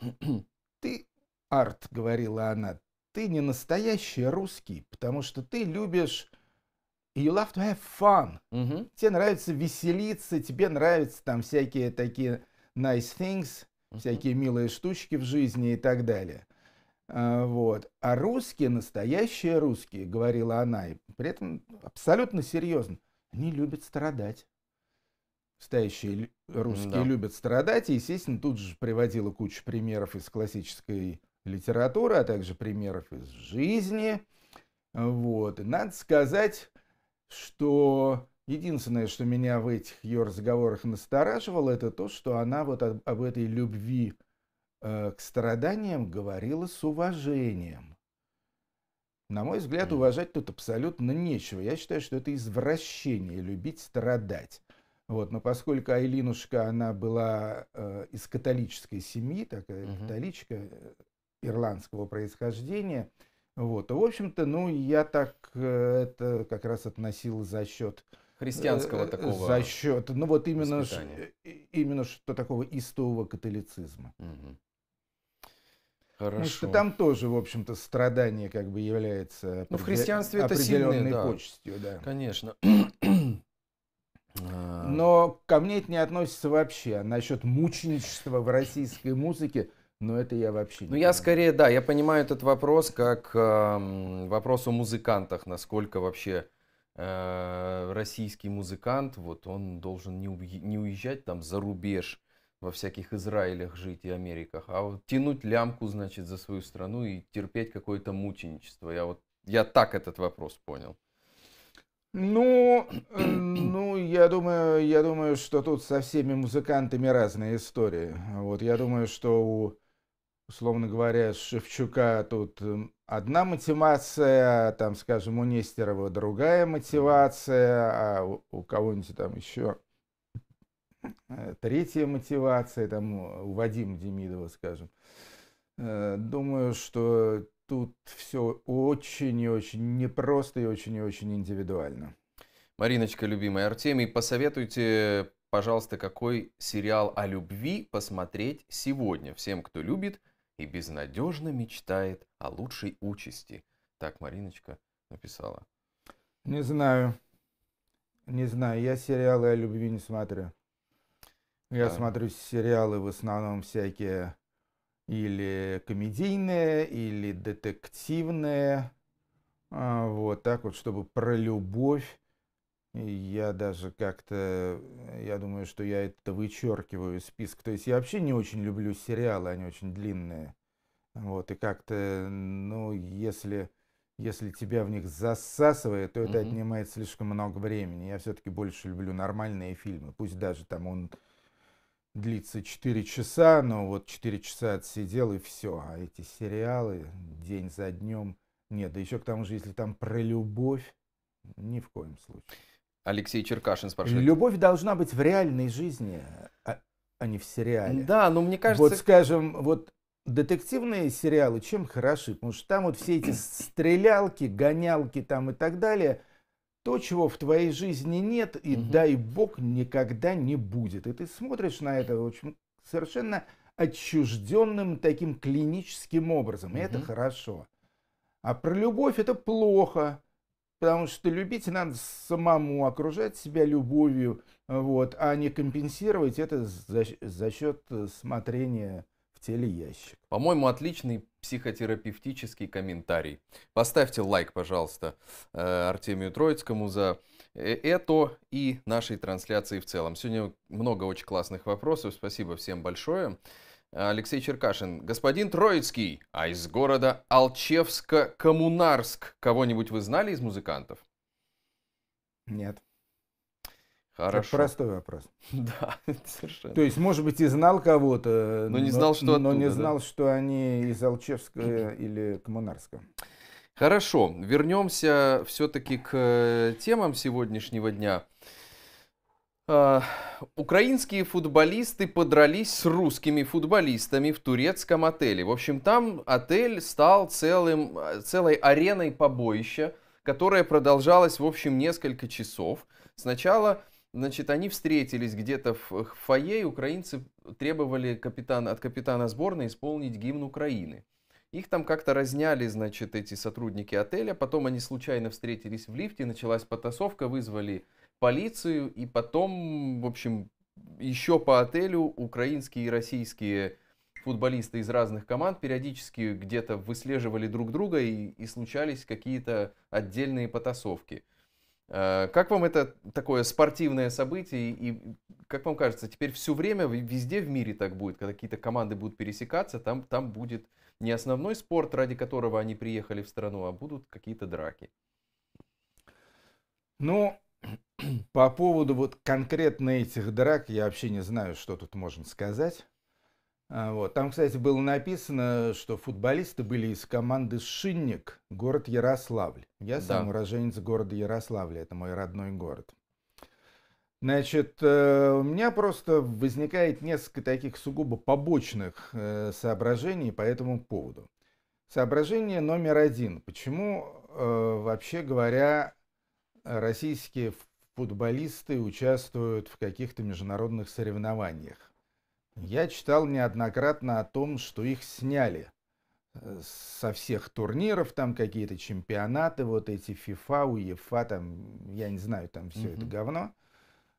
ты Арт, говорила она, ты не настоящий русский, потому что ты любишь... You love to have fun. mm Тебе нравится веселиться, тебе нравятся там всякие такие nice things, mm всякие милые штучки в жизни и так далее. А, вот. А русские, настоящие русские, говорила она, и при этом абсолютно серьезно, они любят страдать. Настоящие русские да. любят страдать, и, естественно, тут же приводила кучу примеров из классической литературы, а также примеров из жизни. Вот. И надо сказать, что единственное, что меня в этих ее разговорах настораживало, это то, что она вот об, об этой любви э, к страданиям говорила с уважением. На мой взгляд, уважать тут абсолютно нечего. Я считаю, что это извращение, любить страдать. Вот, но поскольку Айлинушка, она была э, из католической семьи, такая угу. католичка, э, ирландского происхождения. Вот. В общем-то, ну, я так э, это как раз относил за счет христианского э, такого за счет, ну вот именно ш, э, именно что такого истового католицизма. Угу. Хорошо. Потому там тоже, в общем-то, страдание как бы является ну, в христианстве это сильное, да. почестью, да. Конечно. Но ко мне это не относится вообще. А насчет мученичества в российской музыке, но это я вообще ну, не Ну, я скорее, да, я понимаю этот вопрос как э, вопрос о музыкантах, насколько вообще э, российский музыкант, вот он должен не, не уезжать там за рубеж, во всяких Израилях жить и Америках, а вот тянуть лямку, значит, за свою страну и терпеть какое-то мученичество. Я вот, я так этот вопрос понял. Ну, э, ну, я думаю, я думаю, что тут со всеми музыкантами разные истории. Вот я думаю, что у условно говоря, Шевчука тут эм, одна мотивация, там, скажем, у Нестерова другая мотивация, а у, кого-нибудь там еще э, третья мотивация, там, у Вадима Демидова, скажем. Э, думаю, что тут все очень и очень непросто и очень и очень индивидуально. Мариночка, любимая Артемий, посоветуйте, пожалуйста, какой сериал о любви посмотреть сегодня всем, кто любит – и безнадежно мечтает о лучшей участи. Так Мариночка написала. Не знаю. Не знаю. Я сериалы о любви не смотрю. Я да. смотрю сериалы в основном всякие или комедийные, или детективные. А, вот так вот, чтобы про любовь я даже как-то, э, я думаю, что я это вычеркиваю из списка. То есть я вообще не очень люблю сериалы, они очень длинные. Вот, и как-то, ну, если, если тебя в них засасывает, то это mm-hmm. отнимает слишком много времени. Я все-таки больше люблю нормальные фильмы. Пусть даже там он длится 4 часа, но вот 4 часа отсидел и все. А эти сериалы день за днем... Нет, да еще к тому же, если там про любовь, ни в коем случае. Алексей Черкашин спрашивает. Любовь должна быть в реальной жизни, а, а не в сериале. Да, но ну, мне кажется... Вот, скажем, вот детективные сериалы чем хороши? Потому что там вот все эти стрелялки, гонялки там и так далее, то, чего в твоей жизни нет, и угу. дай бог, никогда не будет. И ты смотришь на это очень совершенно отчужденным таким клиническим образом. И угу. это хорошо. А про любовь это плохо Потому что любить надо самому, окружать себя любовью, вот, а не компенсировать это за, за счет э, смотрения в телеящик. По-моему, отличный психотерапевтический комментарий. Поставьте лайк, пожалуйста, э, Артемию Троицкому за э, это и нашей трансляции в целом. Сегодня много очень классных вопросов. Спасибо всем большое. Алексей Черкашин. Господин Троицкий, а из города Алчевска-Коммунарск. Кого-нибудь вы знали из музыкантов? Нет. Хорошо. Это простой вопрос. (laughs) Да, совершенно. То есть, может быть, и знал кого-то, но не знал, что, но, оттуда, но не знал, да? что они из Алчевска или Коммунарска. Хорошо, вернемся все-таки к э, темам сегодняшнего дня. А, украинские футболисты подрались с русскими футболистами в турецком отеле. В общем, там отель стал целым, а, целой ареной побоища, которая продолжалась в общем, несколько часов. Сначала, значит, они встретились где-то в фойе, и украинцы требовали капитана, от капитана сборной исполнить гимн Украины. Их там как-то разняли, значит, эти сотрудники отеля, потом они случайно встретились в лифте, началась потасовка, вызвали полицию, и потом, в общем, еще по отелю украинские и российские футболисты из разных команд периодически где-то выслеживали друг друга и, и случались какие-то отдельные потасовки. Э, как вам это такое спортивное событие и как вам кажется, теперь все время везде в мире так будет, когда какие-то команды будут пересекаться, там, там будет не основной спорт, ради которого они приехали в страну, а будут какие-то драки? Ну, (clears throat) По поводу вот конкретно этих драк я вообще не знаю, что тут можно сказать. А, вот. Там, кстати, было написано, что футболисты были из команды «Шинник», город Ярославль. Я сам уроженец города Ярославля, это мой родной город. Значит, э, у меня просто возникает несколько таких сугубо побочных э, соображений по этому поводу. Соображение номер один. Почему, э, вообще говоря, российские футболисты участвуют в каких-то международных соревнованиях. Я читал неоднократно о том, что их сняли э, со всех турниров, там какие-то чемпионаты, вот эти FIFA, UEFA, там, я не знаю, там все mm-hmm. это говно.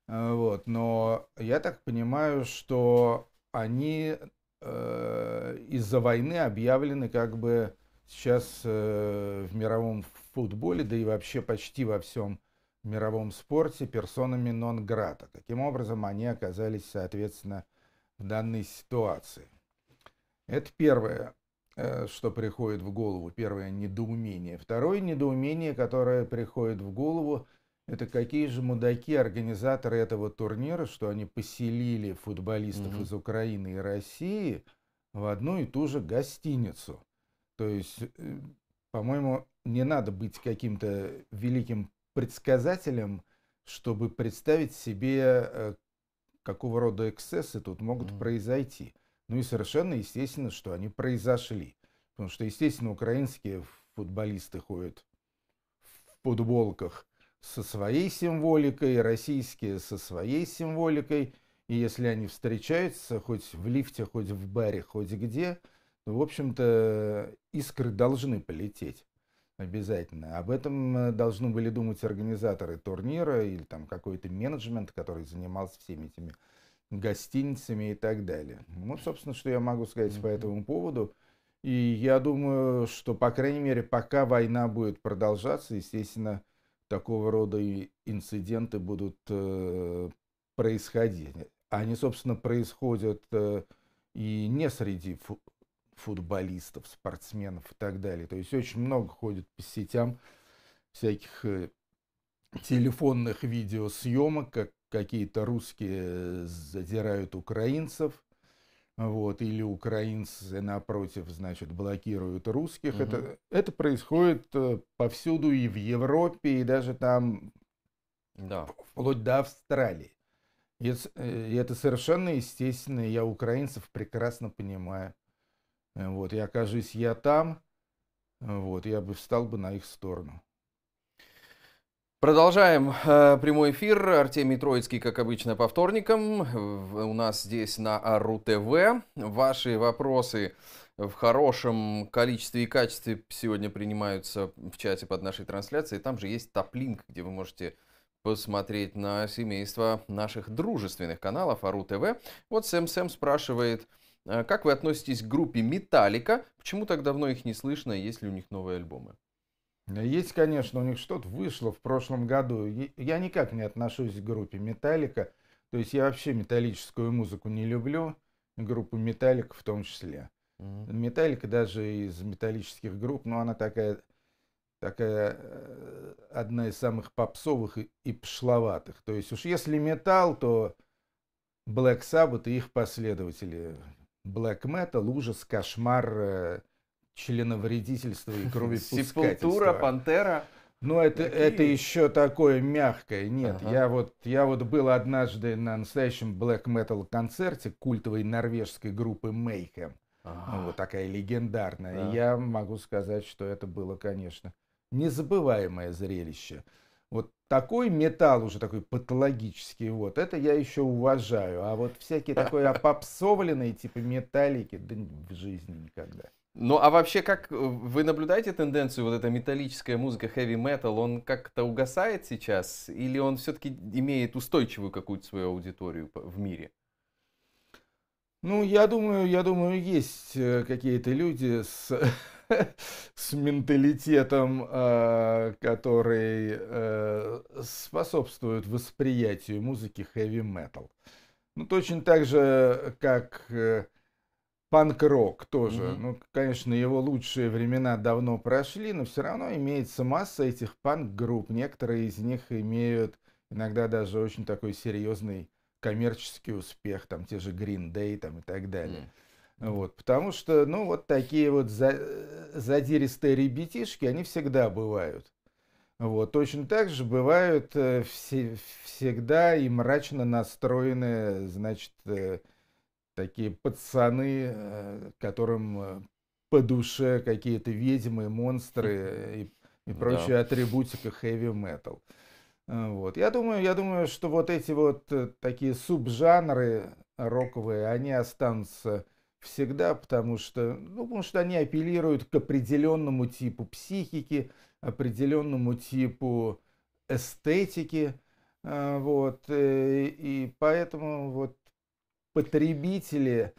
Э, вот, но я так понимаю, что они э, из-за войны объявлены как бы сейчас э, в мировом футболе, да и вообще почти во всем мировом спорте персонами нон-грата. Каким образом они оказались, соответственно, в данной ситуации? Это первое, э, что приходит в голову, первое недоумение. Второе недоумение, которое приходит в голову, это какие же мудаки организаторы этого турнира, что они поселили футболистов угу. из Украины и России в одну и ту же гостиницу. То есть, э, по-моему, не надо быть каким-то великим предсказателем, чтобы представить себе, э, какого рода эксцессы тут могут mm. произойти. Ну и совершенно естественно, что они произошли. Потому что, естественно, украинские футболисты ходят в футболках со своей символикой, российские со своей символикой. И если они встречаются хоть в лифте, хоть в баре, хоть где, то, в общем-то, искры должны полететь. Обязательно. Об этом э, должны были думать организаторы турнира или там какой-то менеджмент, который занимался всеми этими гостиницами и так далее. Ну, собственно, что я могу сказать mm-hmm. по этому поводу. И я думаю, что, по крайней мере, пока война будет продолжаться, естественно, такого рода инциденты будут э, происходить. Они, собственно, происходят э, и не среди футболистов, спортсменов и так далее. То есть очень много ходит по сетям всяких э, телефонных видеосъемок, как какие-то русские э, задирают украинцев, вот, или украинцы напротив, значит, блокируют русских. Угу. Это, это происходит э, повсюду и в Европе, и даже там, да. вплоть до Австралии. И это совершенно естественно, я украинцев прекрасно понимаю. Вот, и окажись я там, вот, я бы встал бы на их сторону. Продолжаем э, прямой эфир. Артемий Троицкий, как обычно, по вторникам. У нас здесь на ару ТВ. Ваши вопросы в хорошем количестве и качестве сегодня принимаются в чате под нашей трансляцией. Там же есть топлинк, где вы можете посмотреть на семейство наших дружественных каналов Ару ТВ. Вот Сэм Сэм спрашивает, Э, как вы относитесь к группе Металлика? Почему так давно их не слышно, Есть ли у них новые альбомы? Э, есть, конечно, у них что-то вышло в прошлом году. Я никак не отношусь к группе Металлика. То есть я вообще металлическую музыку не люблю, группу Металлика в том числе. Металлика mm-hmm. даже из металлических групп, но она такая, такая э, одна из самых попсовых и, и пшловатых. То есть уж если металл, то Black Sabbath и их последователи Black Metal, ужас, кошмар, э, членовредительство и (laughs) кровопускательство. Сепультура, пантера. Ну, это, Какие? это еще такое мягкое. Нет, ага. я, вот, я вот был однажды на настоящем black metal концерте культовой норвежской группы Mayhem. Ну, ага. Ну, вот такая легендарная. Да. Я могу сказать, что это было, конечно, незабываемое зрелище. Вот такой металл уже такой патологический, вот, это я еще уважаю. А вот всякие (laughs) такой опопсовленные типа металлики, да в жизни никогда. Ну а вообще, как э, вы наблюдаете тенденцию, вот эта металлическая музыка, heavy metal, он как-то угасает сейчас? Или он все-таки имеет устойчивую какую-то свою аудиторию в мире? Ну, я думаю, я думаю, есть э, какие-то люди с (laughs) (laughs) с менталитетом, э, который э, способствует восприятию музыки хэви-метал. Ну, точно так же, как э, панк-рок тоже. Mm-hmm. Ну, конечно, его лучшие времена давно прошли, но все равно имеется масса этих панк-групп. Некоторые из них имеют иногда даже очень такой серьезный коммерческий успех, там те же Green Day там, и так далее. Mm-hmm. Вот, потому что, ну, вот такие вот за, э, задиристые ребятишки, они всегда бывают. Вот, точно так же бывают э, все, всегда и мрачно настроенные, значит, э, такие пацаны, которым по душе какие-то ведьмы, монстры (laughs) и, и прочая да. атрибутика хэви-метал. Вот. Я, думаю, я думаю, что вот эти вот такие субжанры роковые, они останутся всегда, потому что, ну, потому что они апеллируют к определенному типу психики, определенному типу эстетики, а, вот, э, и поэтому вот потребители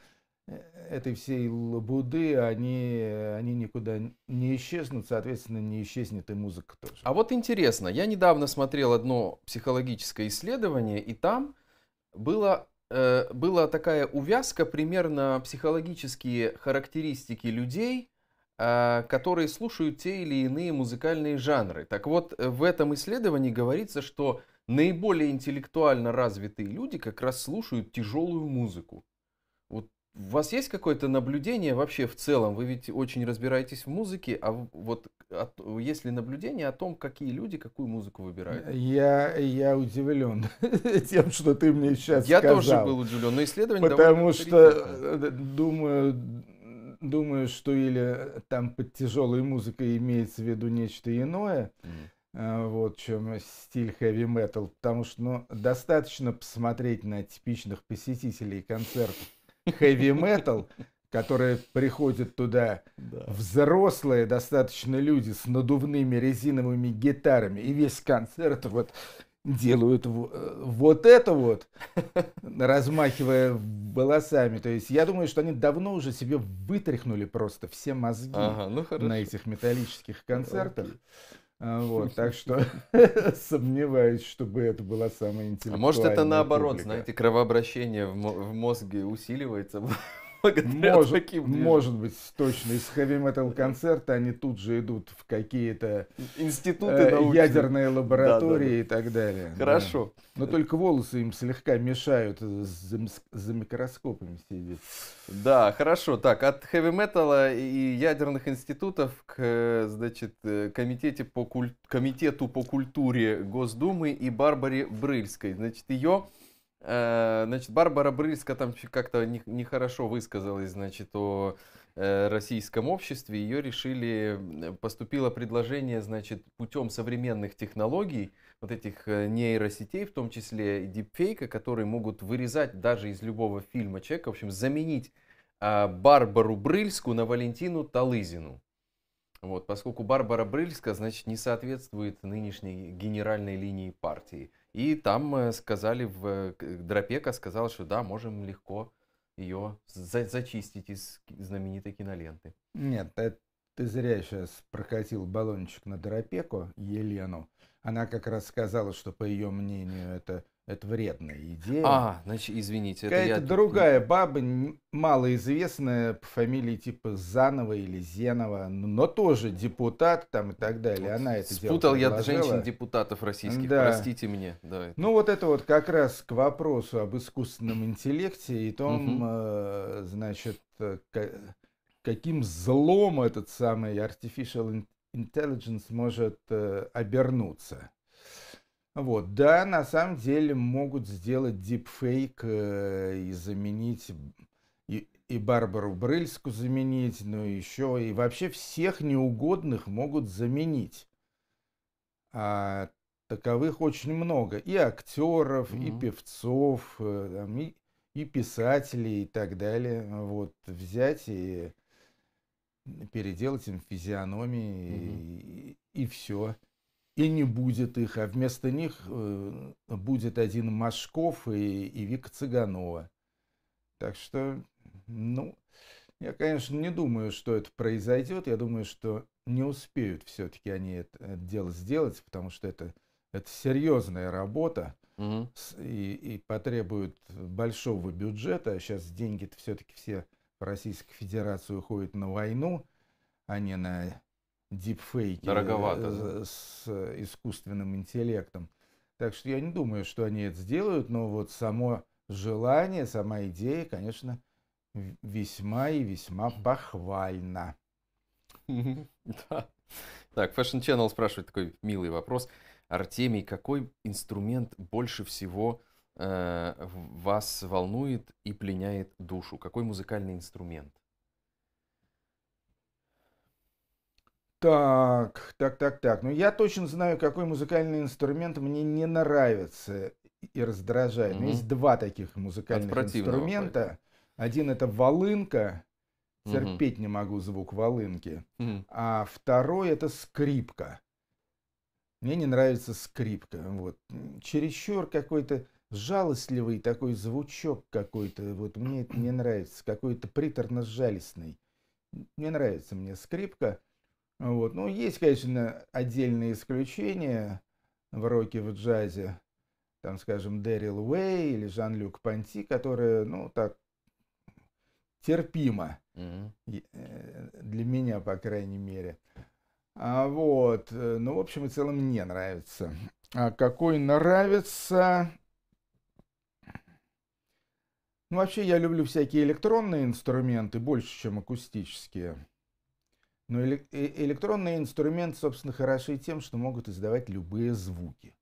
э, этой всей лабуды, они, они никуда не исчезнут, соответственно, не исчезнет и музыка тоже. А вот интересно, я недавно смотрел одно психологическое исследование, и там было Э, была такая увязка примерно психологические характеристики людей, а, которые слушают те или иные музыкальные жанры. Так вот, э, в этом исследовании говорится, что наиболее интеллектуально развитые люди как раз слушают тяжелую музыку. Вот у вас есть какое-то наблюдение вообще в целом? Вы ведь очень разбираетесь в музыке, а вот а есть ли наблюдение о том, какие люди какую музыку выбирают? Я, я удивлен (laughs) тем, что ты мне сейчас я сказал. Я тоже был удивлен, но исследование Потому что, э, думаю, думаю, что или там под тяжелой музыкой имеется в виду нечто иное, mm. вот, чем стиль хэви-метал. Потому что ну, достаточно посмотреть на типичных посетителей концертов хэви-метал, которые приходят туда взрослые достаточно люди с надувными резиновыми гитарами, и весь концерт вот делают э, вот это вот, размахивая волосами. То есть я думаю, что они давно уже себе вытряхнули просто все мозги ага, ну на этих металлических концертах. Окей. А, вот, так что (laughs) сомневаюсь, чтобы это была самая интеллектуальная А может это наоборот, публика. знаете, кровообращение в, в мозге усиливается (laughs) благодаря может, таким движениям. Может быть, точно. Из хэви-метал концерта они тут же идут в какие-то институты э, ядерные лаборатории да, да, да. и так далее. Хорошо. Да. Но только волосы им слегка мешают э, за, за микроскопами сидеть. Да, хорошо. Так, от хэви метала и ядерных институтов к, э, значит, э, комитете по куль... комитету по культуре Госдумы и Барбаре Брыльской. Значит, ее Э, значит, Барбара Брыльска там как-то нехорошо высказалась, значит, о э, российском обществе. Ее решили, поступило предложение, значит, путем современных технологий, вот этих э, нейросетей, в том числе и дипфейка, которые могут вырезать даже из любого фильма человека, в общем, заменить а, Барбару Брыльску на Валентину Талызину. Вот, поскольку Барбара Брыльска, значит, не соответствует нынешней генеральной линии партии. И там э, сказали, в Дропека сказал, что да, можем легко ее за зачистить из знаменитой киноленты. Нет, э, ты зря сейчас прокатил баллончик на Доропеку, Елену. Она как раз сказала, что, по ее мнению, это это вредная идея. А, значит, извините. Какая-то я... другая баба, малоизвестная по фамилии типа Занова или Зенова, но тоже депутат там и так далее. Вот Она это Спутал я женщин-депутатов российских, да. простите мне. Да, это... Ну вот это вот как раз к вопросу об искусственном интеллекте и том, угу. значит, э, каким злом этот самый artificial intelligence может э, обернуться. Вот, да, на самом деле могут сделать дипфейк э, и заменить и, и Барбару Брыльску заменить, но ну, еще и вообще всех неугодных могут заменить. А таковых очень много. И актеров, mm-hmm. и певцов, э, там, и, и писателей и так далее. Вот взять и переделать им физиономии mm-hmm. и, и все и не будет их, а вместо них э, будет один Машков и, и Вика Цыганова. Так что, ну, я, конечно, не думаю, что это произойдет. Я думаю, что не успеют все-таки они это, это дело сделать, потому что это, это серьезная работа угу. и, и потребует большого бюджета. Сейчас деньги-то все-таки все в Российскую Федерацию уходят на войну, а не на дипфейки Дороговато, э, да. с э, искусственным интеллектом. Так что я не думаю, что они это сделают, но вот само желание, сама идея, конечно, весьма и весьма похвальна. Да. Так, Fashion Channel спрашивает такой милый вопрос. Артемий, какой инструмент больше всего э, вас волнует и пленяет душу? Какой музыкальный инструмент? Так, так, так, так. Ну, я точно знаю, какой музыкальный инструмент мне не нравится и раздражает. Угу. Ну, Но есть два таких музыкальных инструмента. Один это волынка. Терпеть угу. не могу звук волынки. Угу. А второй это скрипка. Мне не нравится скрипка. Вот. Чересчур какой-то жалостливый такой звучок какой-то. Вот мне это не нравится. Какой-то приторно-жалестный. Не нравится мне скрипка. Вот. Ну, есть, конечно, отдельные исключения в роке, в джазе. Там, скажем, Дэрил Уэй или Жан-Люк Панти, которые, ну, так, терпимо. Mm-hmm. Для меня, по крайней мере. А вот, э, ну, в общем и целом, мне нравится. А какой нравится... Ну, вообще, я люблю всякие электронные инструменты больше, чем акустические. Но ну, э, электронные инструменты, собственно, хороши тем, что могут издавать любые звуки.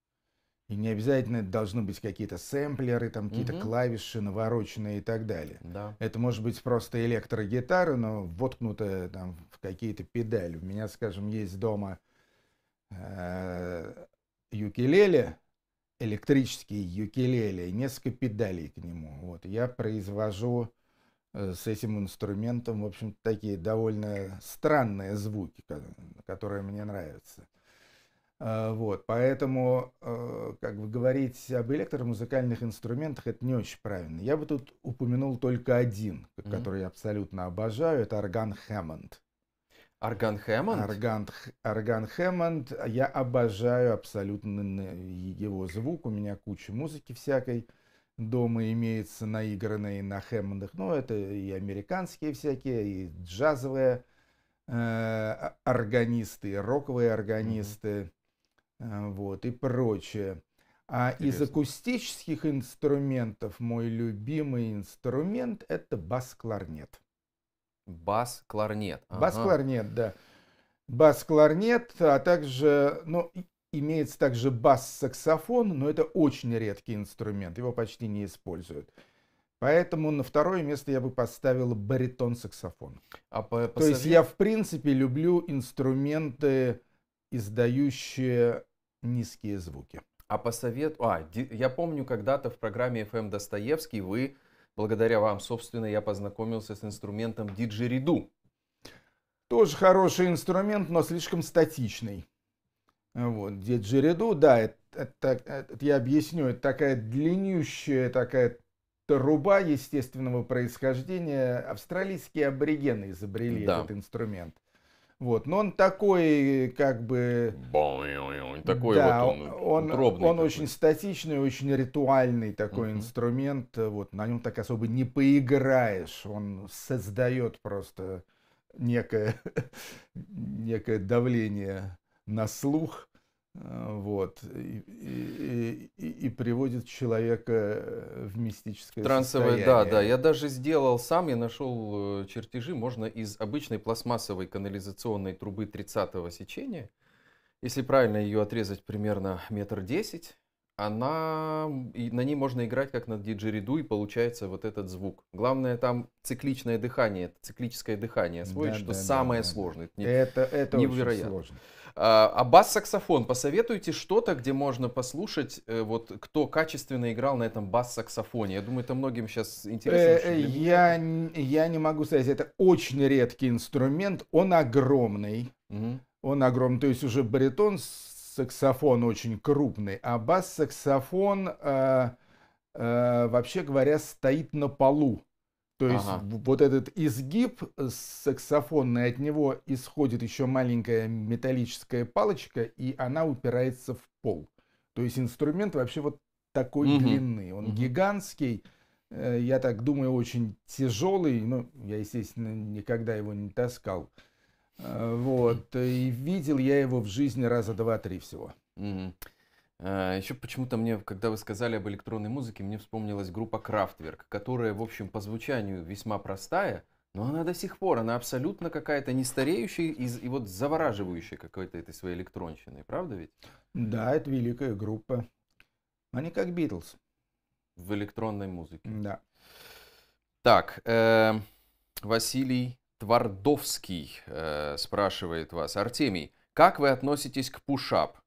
И не обязательно это должны быть какие-то сэмплеры, там какие-то угу. клавиши навороченные и так далее. Да. Это может быть просто электрогитара, но воткнутая там в какие-то педали. У меня, скажем, есть дома э, юкелеле, электрические юкелеле, несколько педалей к нему. Вот я произвожу Э, с этим инструментом, в общем, такие довольно странные звуки, которые мне нравятся. Э, вот, поэтому, э, как бы говорить об электромузыкальных инструментах, это не очень правильно. Я бы тут упомянул только один, mm-hmm. который я абсолютно обожаю, это орган Хэммонд. Орган Хэммонд? Орган, орган Хэммонд, я обожаю абсолютно его звук, у меня куча музыки всякой дома имеется наигранные на Хэммондах. Ну, это и американские всякие, и джазовые э, органисты, и роковые органисты, mm-hmm. вот, и прочее. А Интересно. из акустических инструментов мой любимый инструмент – это бас-кларнет. Бас-кларнет. Ага. Бас-кларнет, да. Бас-кларнет, а также, ну, Имеется также бас-саксофон, но это очень редкий инструмент, его почти не используют. Поэтому на второе место я бы поставил баритон-саксофон. А по, по То совет... есть я, в принципе, люблю инструменты, издающие низкие звуки. А по совету... А, я помню, когда-то в программе FM Достоевский вы, благодаря вам, собственно, я познакомился с инструментом диджериду. Тоже хороший инструмент, но слишком статичный. Вот, диджериду, да, это, это, это я объясню, это такая длиннющая, такая труба естественного происхождения. Австралийские аборигены изобрели да. этот инструмент. Вот, но он такой, как бы... Такой да, вот он, он, он такой. очень статичный, очень ритуальный такой uh-huh. инструмент. Вот, на нем так особо не поиграешь. Он создает просто некое, (laughs) некое давление на слух, э, вот, и, и, и приводит человека э, в мистическое Трансовое, состояние. да, да. Я даже сделал сам, я нашел э, чертежи, можно из обычной пластмассовой канализационной трубы 30-го сечения, если правильно ее отрезать примерно метр десять, она, на ней можно играть как на диджериду, и получается вот этот звук. Главное там цикличное дыхание, циклическое дыхание освоить, да, что да, самое да, сложное. Да. Это, это невероятно. очень сложно. А, а бас-саксофон, посоветуйте что-то, где можно послушать, э, вот кто качественно играл на этом бас-саксофоне. Я думаю, это многим сейчас интересно. Э, я, я не могу сказать, это очень редкий инструмент, он огромный. Угу. Он огромный, то есть уже баритон с саксофон очень крупный, а бас-саксофон, э, э, вообще говоря, стоит на полу. То есть вот этот изгиб саксофонный, от него исходит еще маленькая металлическая палочка, и она упирается в пол. То есть инструмент вообще вот такой угу. длины. Он угу. гигантский, э, я так думаю, очень тяжелый. Ну, я, естественно, никогда его не таскал. Э, вот. И видел я его в жизни раза два-три всего. А, еще почему-то мне, когда вы сказали об электронной музыке, мне вспомнилась группа Крафтверк, которая, в общем, по звучанию весьма простая, но она до сих пор, она абсолютно какая-то не стареющая и, и вот завораживающая какой-то этой своей электронщиной, правда ведь? Да, это великая группа. Они как Битлз. В электронной музыке. Да. Так, э, Василий Твардовский э, спрашивает вас. Артемий, как вы относитесь к пушап?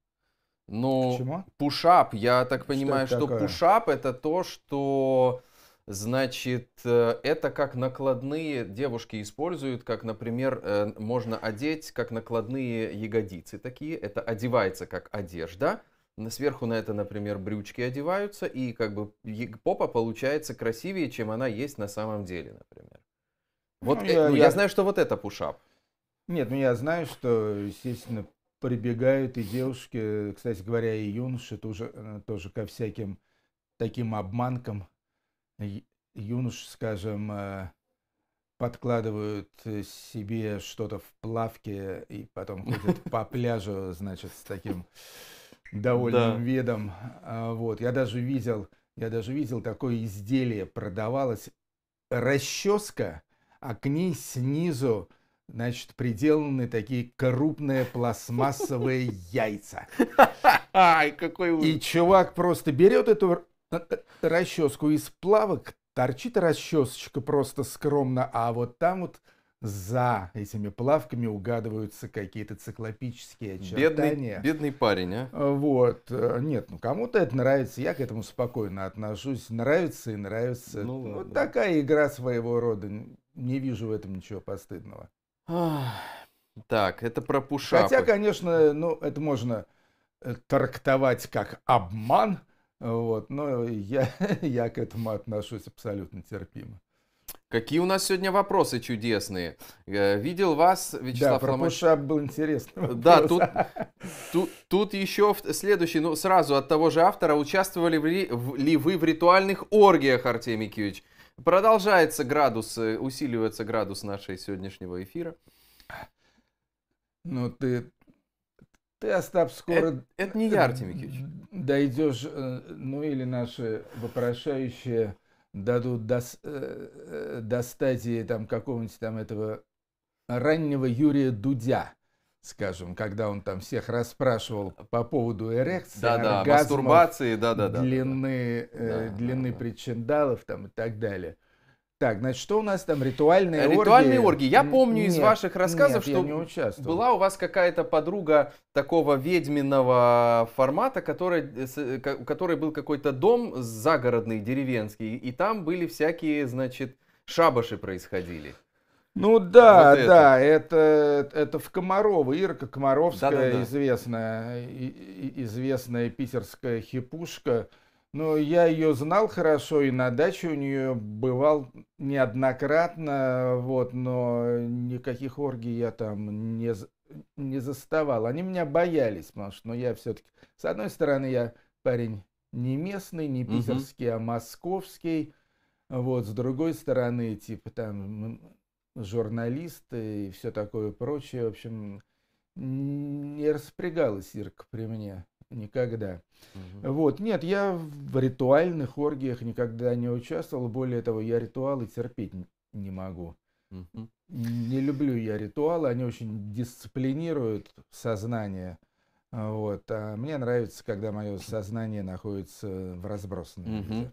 Ну, пушап, я так понимаю, что, пушап это то, что Значит, э, это как накладные девушки используют, как, например, э, можно одеть как накладные ягодицы такие. Это одевается как одежда. Сверху на это, например, брючки одеваются, и как бы попа получается красивее, чем она есть на самом деле, например. Вот ну, э, я, ну, я, я знаю, что вот это пушап. Нет, ну я знаю, что, естественно, прибегают и девушки, кстати говоря, и юноши тоже, э, тоже ко всяким таким обманкам. Юноши, скажем, э, подкладывают себе что-то в плавке и потом (laughs) ходят по пляжу, значит, с таким довольным да. видом. А, вот, я даже видел, я даже видел такое изделие продавалось расческа а к ней снизу значит, приделаны такие крупные пластмассовые яйца. (laughs) Ай, какой И чувак просто берет эту расческу из плавок, торчит расчесочка просто скромно, а вот там вот за этими плавками угадываются какие-то циклопические очертания. Бедный, бедный парень, а? а вот. Э, нет, ну кому-то это нравится, я к этому спокойно отношусь. Нравится и нравится. Ну, вот ладно. такая игра своего рода не вижу в этом ничего постыдного. Так, это про пушапы. Хотя, конечно, ну, это можно э, трактовать как обман, вот, но я, (laughs) я к этому отношусь абсолютно терпимо. Какие у нас сегодня вопросы чудесные. Э, видел вас, Вячеслав Да, про Ломач... пушап был интересный вопрос. Да, тут, (laughs) тут, тут еще следующий, ну сразу от того же автора. Участвовали ли, вы в ритуальных оргиях, Артемий Киевич? Продолжается градус, э, усиливается градус нашей сегодняшнего эфира. Ну ты, ты Остап скоро... Это, это не я, Артем Дойдешь, э, ну или наши вопрошающие дадут дос, э, достать там какого-нибудь там этого раннего Юрия Дудя скажем, когда он там всех расспрашивал по поводу эрекции, да, да, мастурбации, да, да, да, длины, да, э, да, длины да. причиндалов там и так далее. Так, значит, что у нас там ритуальные, оргии? Ритуальные оргии. Я помню нет, из ваших рассказов, нет, что была у вас какая-то подруга такого ведьминого формата, который, э, э, у которой был какой-то дом загородный, деревенский, и там были всякие, значит, шабаши происходили. Ну да, вот это. да, это, это в Комарова, Ирка Комаровская, да, да, да. известная, и, известная питерская хипушка. Но я ее знал хорошо и на даче у нее бывал неоднократно, вот, но никаких оргий я там не, не заставал. Они меня боялись, потому что ну, я все-таки, с одной стороны, я парень не местный, не питерский, угу. а московский. Вот, с другой стороны, типа там журналисты и все такое прочее. В общем, не распрягалась Ирка при мне никогда. Угу. Вот, нет, я в ритуальных оргиях никогда не участвовал. Более того, я ритуалы терпеть не могу. Угу. Не люблю я ритуалы, они очень дисциплинируют сознание. Вот. А мне нравится, когда мое сознание находится в разбросанном угу. виде.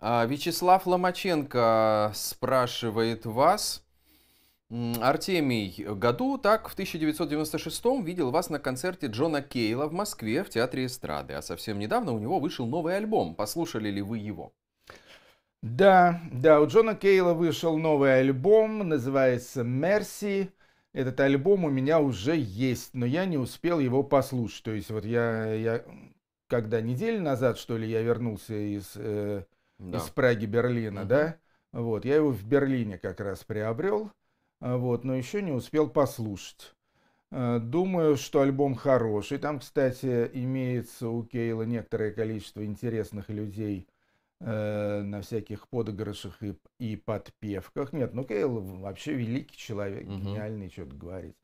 А, Вячеслав Ломаченко а, спрашивает вас, Артемий, э, году так в 1996 видел вас на концерте Джона Кейла в Москве в Театре эстрады, а совсем недавно у него вышел новый альбом. Послушали ли вы его? Да, да, у Джона Кейла вышел новый альбом, называется «Мерси». Этот альбом у меня уже есть, но я не успел его послушать. То есть вот я, я когда неделю назад, что ли, я вернулся из, э, да. из Праги, Берлина, угу. да, вот, я его в Берлине как раз приобрел – а, вот, но еще не успел послушать. А, думаю, что альбом хороший. Там, кстати, имеется у Кейла некоторое количество интересных людей э, на всяких подыгрышах и, и подпевках. Нет, ну Кейл вообще великий человек, угу. гениальный, что-то говорит,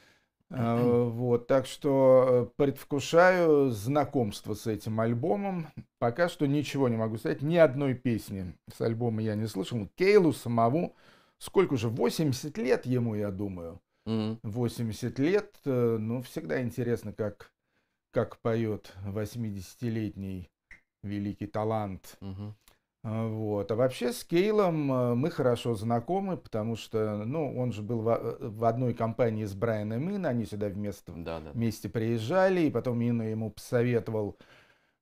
(clears throat) а, вот, так что э, предвкушаю знакомство с этим альбомом. Пока что ничего не могу сказать, ни одной песни с альбома я не слышал. Кейлу самому сколько же, 80 лет ему, я думаю. Mm-hmm. 80 лет, э, ну, всегда интересно, как, как поет 80-летний великий талант. Mm-hmm. Вот. А вообще с Кейлом э, мы хорошо знакомы, потому что ну, он же был в, э, в одной компании с Брайаном Ин, они сюда вместо, да, да. вместе приезжали, и потом Инна ему посоветовал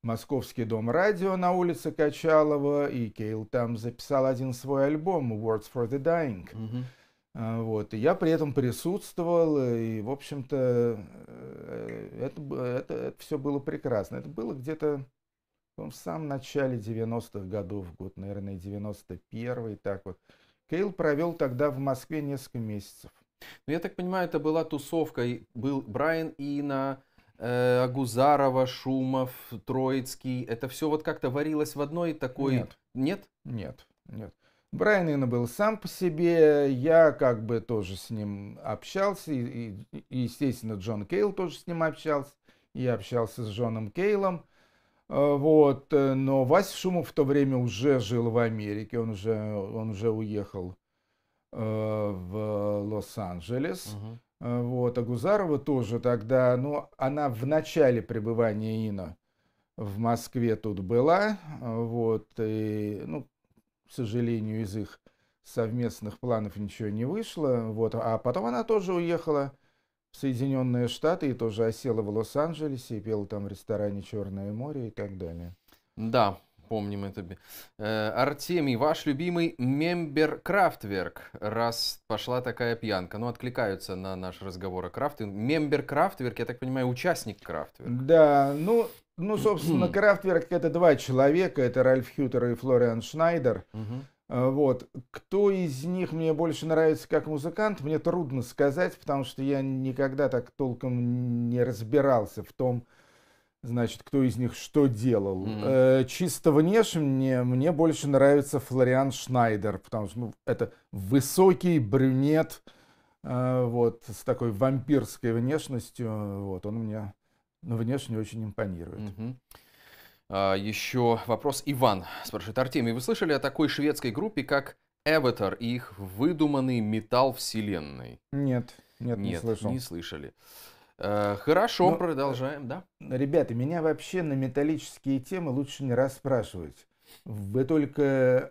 Московский дом радио на улице Качалова, и Кейл там записал один свой альбом «Words for the Dying». Mm-hmm. Вот. И я при этом присутствовал, и, в общем-то, э, это, это, это все было прекрасно. Это было где-то в самом начале 90-х годов, год, наверное, 91-й, так вот. Кейл провел тогда в Москве несколько месяцев. Ну, я так понимаю, это была тусовка, и был Брайан Ина, Э, Агузарова, Шумов, Троицкий, это все вот как-то варилось в одной такой... Нет. Нет? Нет, нет. Брайан Инна был сам по себе, я как бы тоже с ним общался, и, и, естественно, Джон Кейл тоже с ним общался, я общался с Джоном Кейлом, э, вот, э, но Вася Шумов в то время уже жил в Америке, он уже, он уже уехал э, в Лос-Анджелес, угу. Э, вот, а Гузарова тоже тогда, ну, она в начале пребывания Ина в Москве тут была, э, вот, и, ну, к сожалению, из их совместных планов ничего не вышло, вот, а потом она тоже уехала в Соединенные Штаты и тоже осела в Лос-Анджелесе и пела там в ресторане «Черное море» и так далее. Да, Помним тобі. Э, Артемий, ваш любимый мембер Крафтверк, раз пошла такая пьянка. Ну, откликаются на наш разговор о крафте. Мембер Крафтверк, я так понимаю, участник Крафтверк. Да, ну, ну собственно, (clears throat) Крафтверк это два человека, это Ральф Хютер и Флориан Шнайдер. Э, вот. Кто из них мне больше нравится как музыкант, мне трудно сказать, потому что я никогда так толком не разбирался в том, Значит, кто из них что делал? Mm-hmm. Э, чисто внешне мне больше нравится Флориан Шнайдер, потому что ну, это высокий брюнет, э, вот с такой вампирской внешностью. Вот он мне ну, внешне очень импонирует. Mm-hmm. А, еще вопрос Иван спрашивает Артемий, вы слышали о такой шведской группе, как Эватар и их выдуманный металл вселенной? Нет, нет, нет не слышал. Не слышали. Э, хорошо, Но, ну, продолжаем, да. Ребята, меня вообще на металлические темы лучше не расспрашивать. Вы только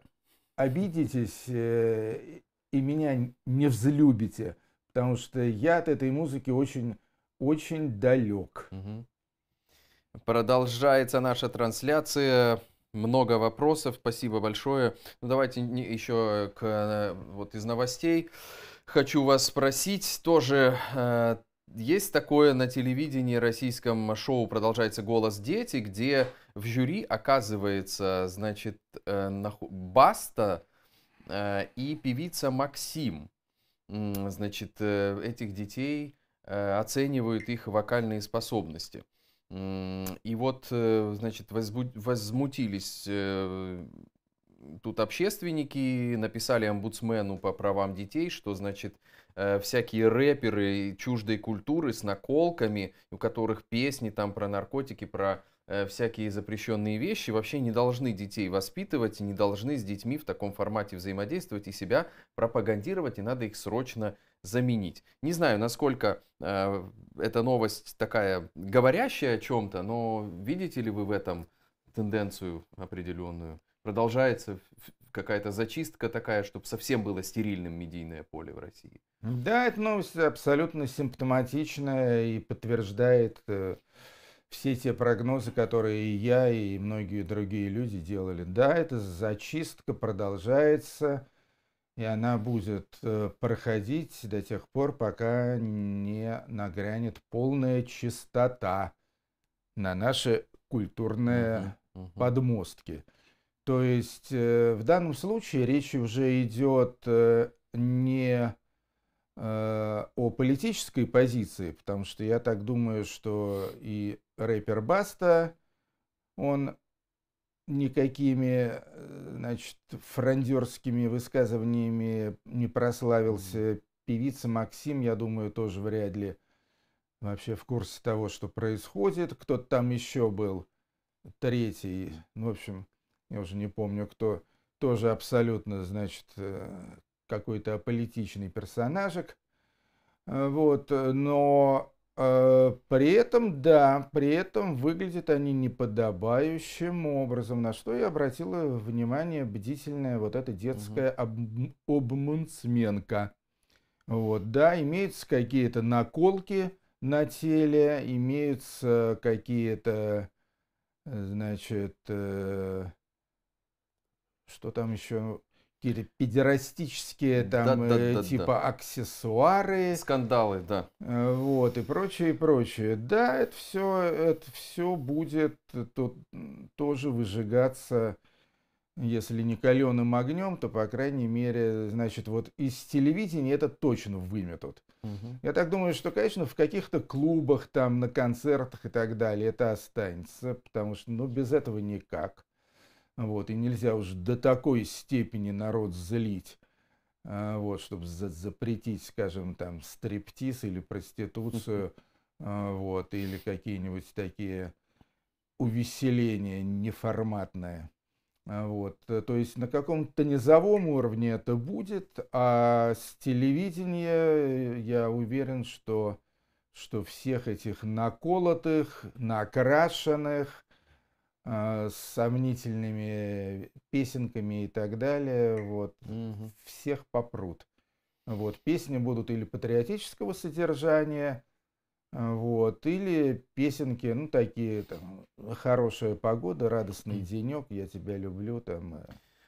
обидитесь э, и меня не взлюбите, потому что я от этой музыки очень, очень далек. Угу. Продолжается наша трансляция. Много вопросов, спасибо большое. Ну, давайте еще к, э, вот из новостей. Хочу вас спросить тоже есть такое на телевидении российском шоу «Продолжается голос дети», где в жюри оказывается, значит, э, Баста э, и певица Максим. Значит, э, этих детей оценивают их вокальные способности. И вот, значит, возмутились тут общественники написали омбудсмену по правам детей, что, значит, э, всякие рэперы чуждой культуры с наколками, у которых песни там про наркотики, про э, всякие запрещенные вещи, вообще не должны детей воспитывать, не должны с детьми в таком формате взаимодействовать и себя пропагандировать, и надо их срочно заменить. Не знаю, насколько э, эта новость такая говорящая о чем-то, но видите ли вы в этом тенденцию определенную? продолжается какая-то зачистка такая, чтобы совсем было стерильным медийное поле в России. Да, эта новость абсолютно симптоматичная и подтверждает э, все те прогнозы, которые и я, и многие другие люди делали. Да, эта зачистка продолжается, и она будет э, проходить до тех пор, пока не нагрянет полная чистота на наши культурные угу, угу. подмостки. То есть э, в данном случае речь уже идет э, не э, о политической позиции, потому что я так думаю, что и рэпер Баста, он никакими значит, фрондерскими высказываниями не прославился. Певица Максим, я думаю, тоже вряд ли вообще в курсе того, что происходит. Кто-то там еще был, третий. Ну, в общем, я уже не помню кто, тоже абсолютно, значит, э, какой-то аполитичный персонажик. Э, вот, э, но э, при этом, да, при этом выглядят они неподобающим образом, на что я обратила внимание бдительная вот эта детская угу. об, обмунцменка. Вот, да, имеются какие-то наколки на теле, имеются какие-то, значит, э, что там еще какие-то педерастические там да, да, э, да, типа да. аксессуары. Скандалы, да. Э, вот, и прочее, и прочее. Да, это все, это все будет тут тоже выжигаться, если не каленым огнем, то, по крайней мере, значит, вот из телевидения это точно выметут. Угу. Я так думаю, что, конечно, в каких-то клубах, там, на концертах и так далее это останется, потому что, ну, без этого никак. Вот, и нельзя уж до такой степени народ злить, а, вот, чтобы за запретить, скажем, там, стриптиз или проституцию, (laughs) а, вот, или какие-нибудь такие увеселения неформатные. А, вот, то есть на каком-то низовом уровне это будет, а с телевидения я уверен, что, что всех этих наколотых, накрашенных, а, с сомнительными песенками и так далее. Вот. Угу. Всех попрут. Вот. Песни будут или патриотического содержания, а, вот, или песенки, ну, такие, там, хорошая погода, радостный денек, я тебя люблю, там. Э.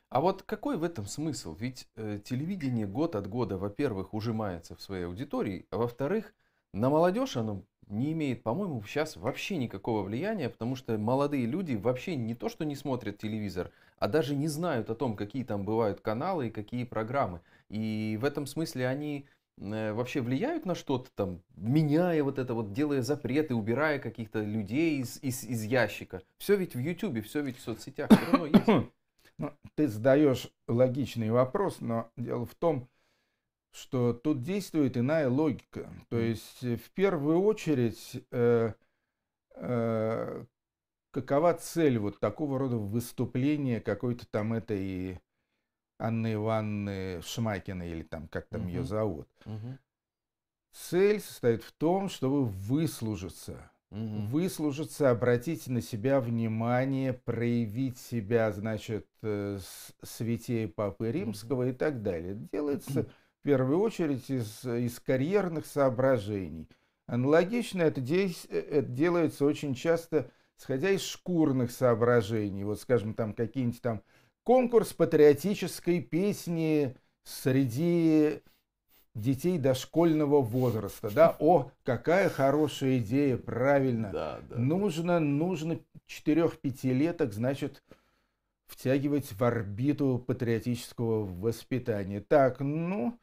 А вот какой в этом смысл? Ведь э, телевидение год от года, во-первых, ужимается в своей аудитории, а во-вторых, на молодежь оно не имеет, по-моему, сейчас вообще никакого влияния, потому что молодые люди вообще не то, что не смотрят телевизор, а даже не знают о том, какие там бывают каналы и какие программы. И в этом смысле они э, вообще влияют на что-то там, меняя вот это вот, делая запреты, убирая каких-то людей из, из, из ящика. Все ведь в Ютубе, все ведь в соцсетях все равно есть. Ну, ты задаешь логичный вопрос, но дело в том, что тут действует иная логика. То есть э, в первую очередь, э, э, какова цель вот такого рода выступления какой-то там этой Анны Ивановны Шмакиной или там как там угу. ее зовут? Угу. Цель состоит в том, чтобы выслужиться. Угу. Выслужиться, обратить на себя внимание, проявить себя, значит, э, святей Папы Римского угу. и так далее. Делается... Угу (clears throat) первую очередь из, из карьерных соображений. Аналогично это, э, это делается очень часто, сходя из шкурных соображений. Вот, скажем, там какие-нибудь там конкурс патриотической песни среди детей дошкольного возраста, да, (laughs) о, какая хорошая идея, правильно, да, да, нужно, нужно четырех-пятилеток, значит, втягивать в орбиту патриотического воспитания. Так, ну,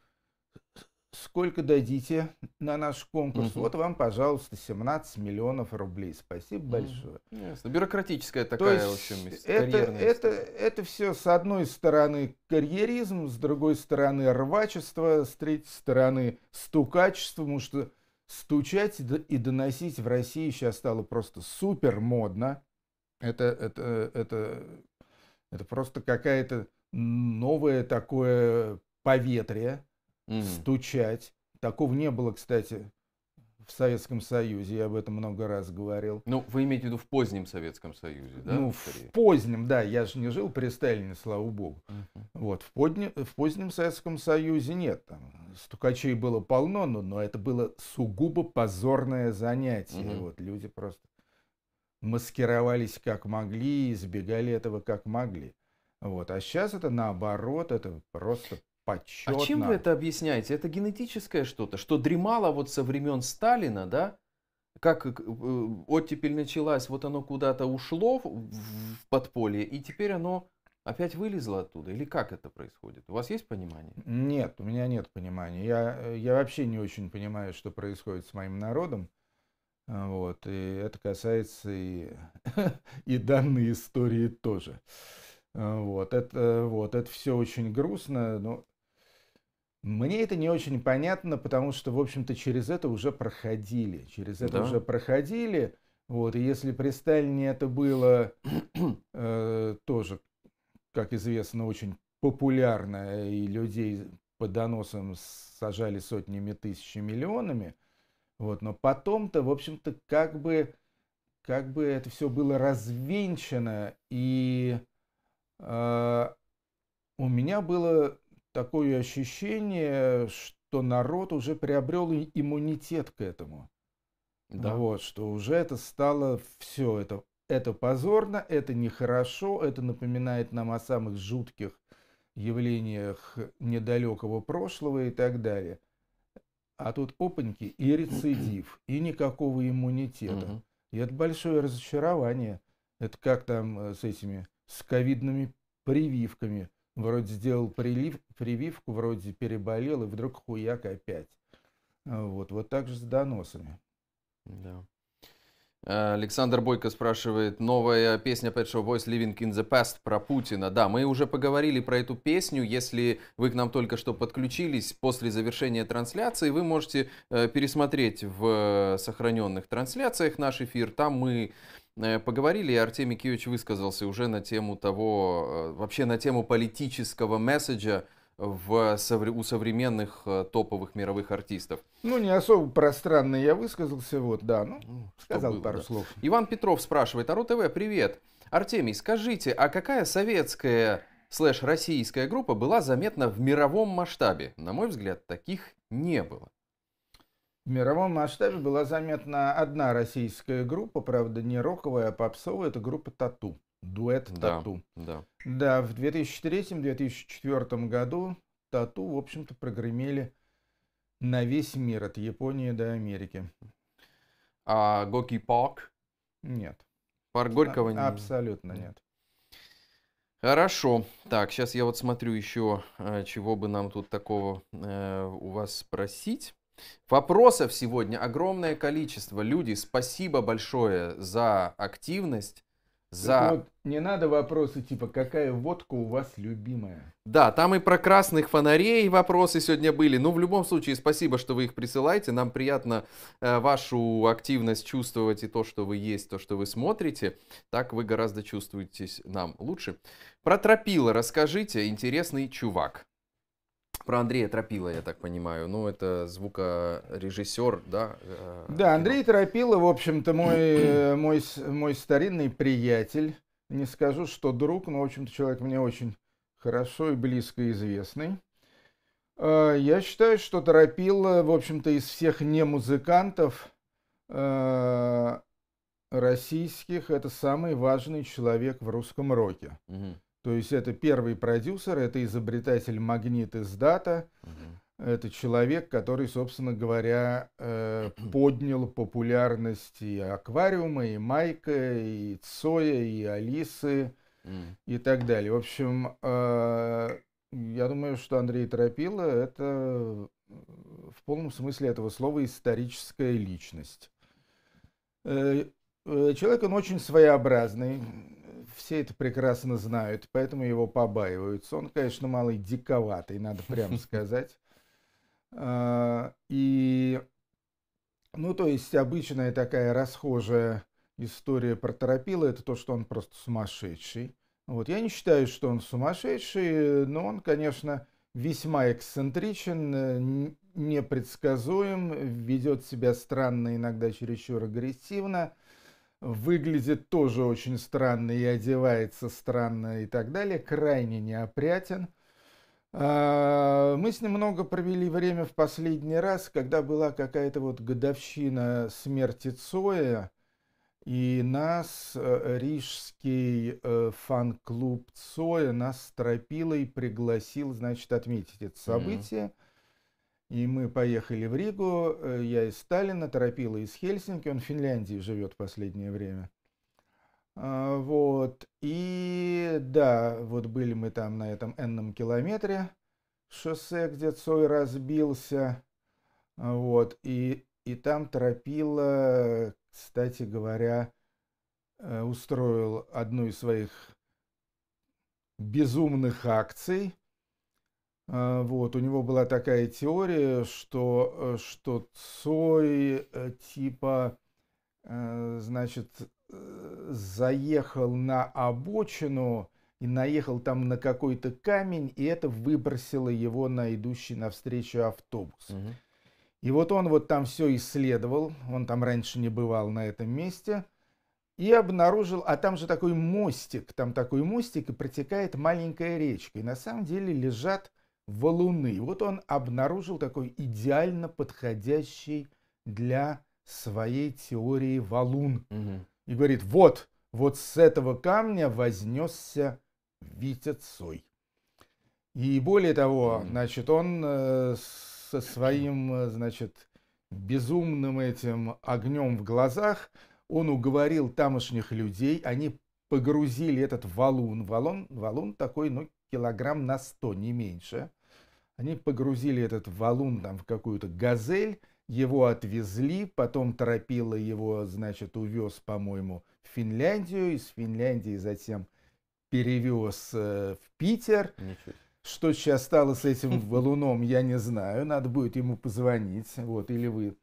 сколько дадите на наш конкурс? Угу. Вот вам, пожалуйста, 17 миллионов рублей. Спасибо угу. большое. Ясно. Бюрократическая такая, То есть, в общем, это, это, это все с одной стороны карьеризм, с другой стороны рвачество, с третьей стороны стукачество, потому что стучать и доносить в России сейчас стало просто супер модно. Это, это, это, это просто какая-то новое такое поветрие mm. стучать. Такого не было, кстати, в Советском Союзе, я об этом много раз говорил. Ну, вы имеете в виду в позднем Советском Союзе, да? Ну, скорее? в позднем, да, я же не жил при Сталине, слава богу. uh Вот, в, подне, в позднем Советском Союзе нет, там стукачей было полно, но, но это было сугубо позорное занятие, uh вот, люди просто маскировались как могли, избегали этого как могли. Вот. А сейчас это наоборот, это просто почетно. А чем вы это объясняете? Это генетическое что-то, что дремало вот со времен Сталина, да? Как э, оттепель началась, вот оно куда-то ушло в подполье, и теперь оно опять вылезло оттуда? Или как это происходит? У вас есть понимание? Нет, у меня нет понимания. Я, э, я вообще не очень понимаю, что происходит с моим народом. Э, вот, и это касается и, (laughs) и данной истории тоже. Вот это, вот, это все очень грустно, но мне это не очень понятно, потому что, в общем-то, через это уже проходили. Через это да. уже проходили. Вот, и если при Сталине это было э, тоже, как известно, очень популярно, и людей по доносам сажали сотнями тысяч миллионами, вот, но потом-то, в общем-то, как бы, как бы это все было развенчано, и э, у меня было такое ощущение, что народ уже приобрел иммунитет к этому. Да. Вот, что уже это стало все, это, это позорно, это нехорошо, это напоминает нам о самых жутких явлениях недалекого прошлого и так далее. А тут опаньки и рецидив, и никакого иммунитета. И это большое разочарование. Это как там э, с этими, с ковидными прививками вроде сделал прилив, прививку, вроде переболел, и вдруг хуяк опять. Вот, вот так же с доносами. Да. Александр Бойко спрашивает, новая песня Pet Shop Boys Living in the Past про Путина. Да, мы уже поговорили про эту песню. Если вы к нам только что подключились, после завершения трансляции вы можете э, пересмотреть в э, сохраненных трансляциях наш эфир. Там мы э, поговорили, и Артемий Киевич высказался уже на тему того, вообще на тему политического месседжа, в, у современных э, топовых мировых артистов. Ну, не особо пространно я высказался, вот, да, ну, ну сказал было, пару да. слов. Иван Петров спрашивает, Ару ТВ, привет. Артемий, скажите, а какая советская слэш-российская группа была заметна в мировом масштабе? На мой взгляд, таких не было. В мировом масштабе была заметна одна российская группа, правда, не роковая, а попсовая, это группа «Тату» дуэт да, Тату. Да. да, в 2003-2004 году Тату, в общем-то, прогремели на весь мир, от Японии до Америки. А Гоки Пак? Нет. Парк Горького? А, Абсолютно нет. Хорошо. Так, сейчас я вот смотрю еще, э, чего бы нам тут такого э, у вас спросить. Вопросов сегодня огромное количество. Люди, спасибо большое за активность за... Вот не надо вопросы типа, какая водка у вас любимая? Да, там и про красных фонарей вопросы сегодня были. Ну, в любом случае, спасибо, что вы их присылаете. Нам приятно э, вашу активность чувствовать и то, что вы есть, то, что вы смотрите. Так вы гораздо чувствуетесь нам лучше. Про тропила расскажите, интересный чувак. Про Андрея Тропила, я так понимаю. Ну, это звукорежиссер, да? Э, да, Андрей Тропила, в общем-то, мой, э, мой, мой старинный приятель. Не скажу, что друг, но, в общем-то, человек мне очень хорошо и близко известный. Э, я считаю, что Тропила, в общем-то, из всех не музыкантов российских, это самый важный человек в русском роке. Угу. То есть это первый продюсер, это изобретатель магниты из дата, угу. это человек, который, собственно говоря, э, (clears throat) поднял популярность и аквариума, и Майка, и Цоя, и Алисы, угу. и так далее. В общем, э, я думаю, что Андрей Тропила это э, в полном смысле этого слова историческая личность. Э, э, человек, он очень своеобразный, все это прекрасно знают, поэтому его побаиваются. Он, конечно, малый диковатый, надо прямо (laughs) сказать. А, и, ну, то есть обычная такая расхожая история про Торопила, это то, что он просто сумасшедший. Вот, я не считаю, что он сумасшедший, но он, конечно, весьма эксцентричен, э, непредсказуем, ведет себя странно, иногда чересчур агрессивно – выглядит тоже очень странно и одевается странно и так далее, крайне неопрятен. А, мы с ним много провели время в последний раз, когда была какая-то вот годовщина смерти Цоя, и нас, э, рижский э, фан-клуб Цоя, нас с Тропилой пригласил, значит, отметить это событие. Mm-hmm. И мы поехали в Ригу, э, я из Сталина, Торопила из Хельсинки, он в Финляндии живет в последнее время. А, вот, и да, вот были мы там на этом энном километре шоссе, где Цой разбился, а, вот, и, и там Торопила, кстати говоря, э, устроил одну из своих безумных акций – а, вот, у него была такая теория, что, э, что Цой э, типа, э, значит, заехал на обочину и наехал там на какой-то камень, и это выбросило его на идущий навстречу автобус. Угу. И вот он вот там все исследовал, он там раньше не бывал на этом месте, и обнаружил, а там же такой мостик, там такой мостик, и протекает маленькая речка, и на самом деле лежат валуны. Вот он обнаружил такой идеально подходящий для своей теории валун. Угу. И говорит, вот, вот с этого камня вознесся Витя Цой. И более того, угу. значит, он э, со своим, э, значит, безумным этим огнем в глазах, он уговорил тамошних людей, они погрузили этот валун. Валун, валун такой, ну, килограмм на 100, не меньше. Они погрузили этот валун там в какую-то газель, его отвезли, потом торопило его, значит, увез, по-моему, в Финляндию, из Финляндии затем перевез э, в Питер. Ничего. Что сейчас стало с этим (laughs) валуном, я не знаю, надо будет ему позвонить, вот, или вы,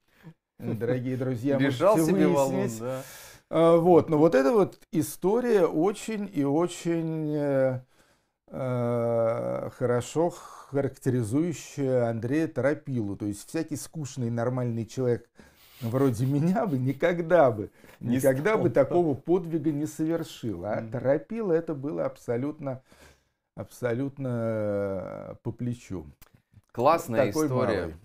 э, дорогие друзья, Бежал можете себе выяснить. Валун, да. А, вот, но вот эта вот история очень и очень э, Э, хорошо характеризующее Андрея Торопилу. То есть всякий скучный нормальный человек вроде меня бы никогда бы, (laughs) не никогда стал, бы такого подвига не совершил. А mm Торопила это было абсолютно, абсолютно э, по плечу. Классная Такой история. Малый.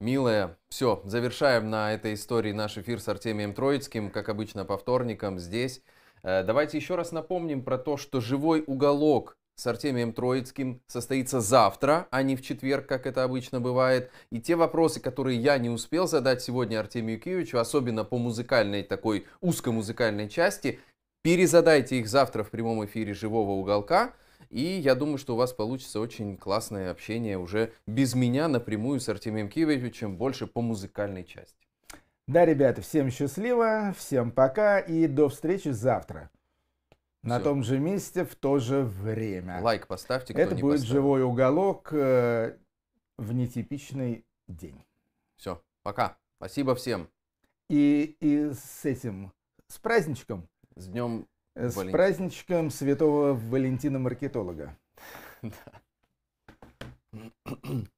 Милая, все, завершаем на этой истории наш эфир с Артемием Троицким, как обычно, по вторникам здесь. Э, давайте еще раз напомним про то, что «Живой уголок» с Артемием Троицким состоится завтра, а не в четверг, как это обычно бывает. И те вопросы, которые я не успел задать сегодня Артемию Киевичу, особенно по музыкальной такой узкомузыкальной части, перезадайте их завтра в прямом эфире «Живого уголка». И я думаю, что у вас получится очень классное общение уже без меня напрямую с Артемием Киевичем, больше по музыкальной части. Да, ребята, всем счастливо, всем пока и до встречи завтра. На Всё. том же месте в то же время. Лайк поставьте, кто Это не будет поставил. живой уголок э, в нетипичный день. Все, пока. Спасибо всем. И, и с этим, с праздничком. С днем э, С Валентина. праздничком святого Валентина Маркетолога. Да. (clears throat) (clears throat)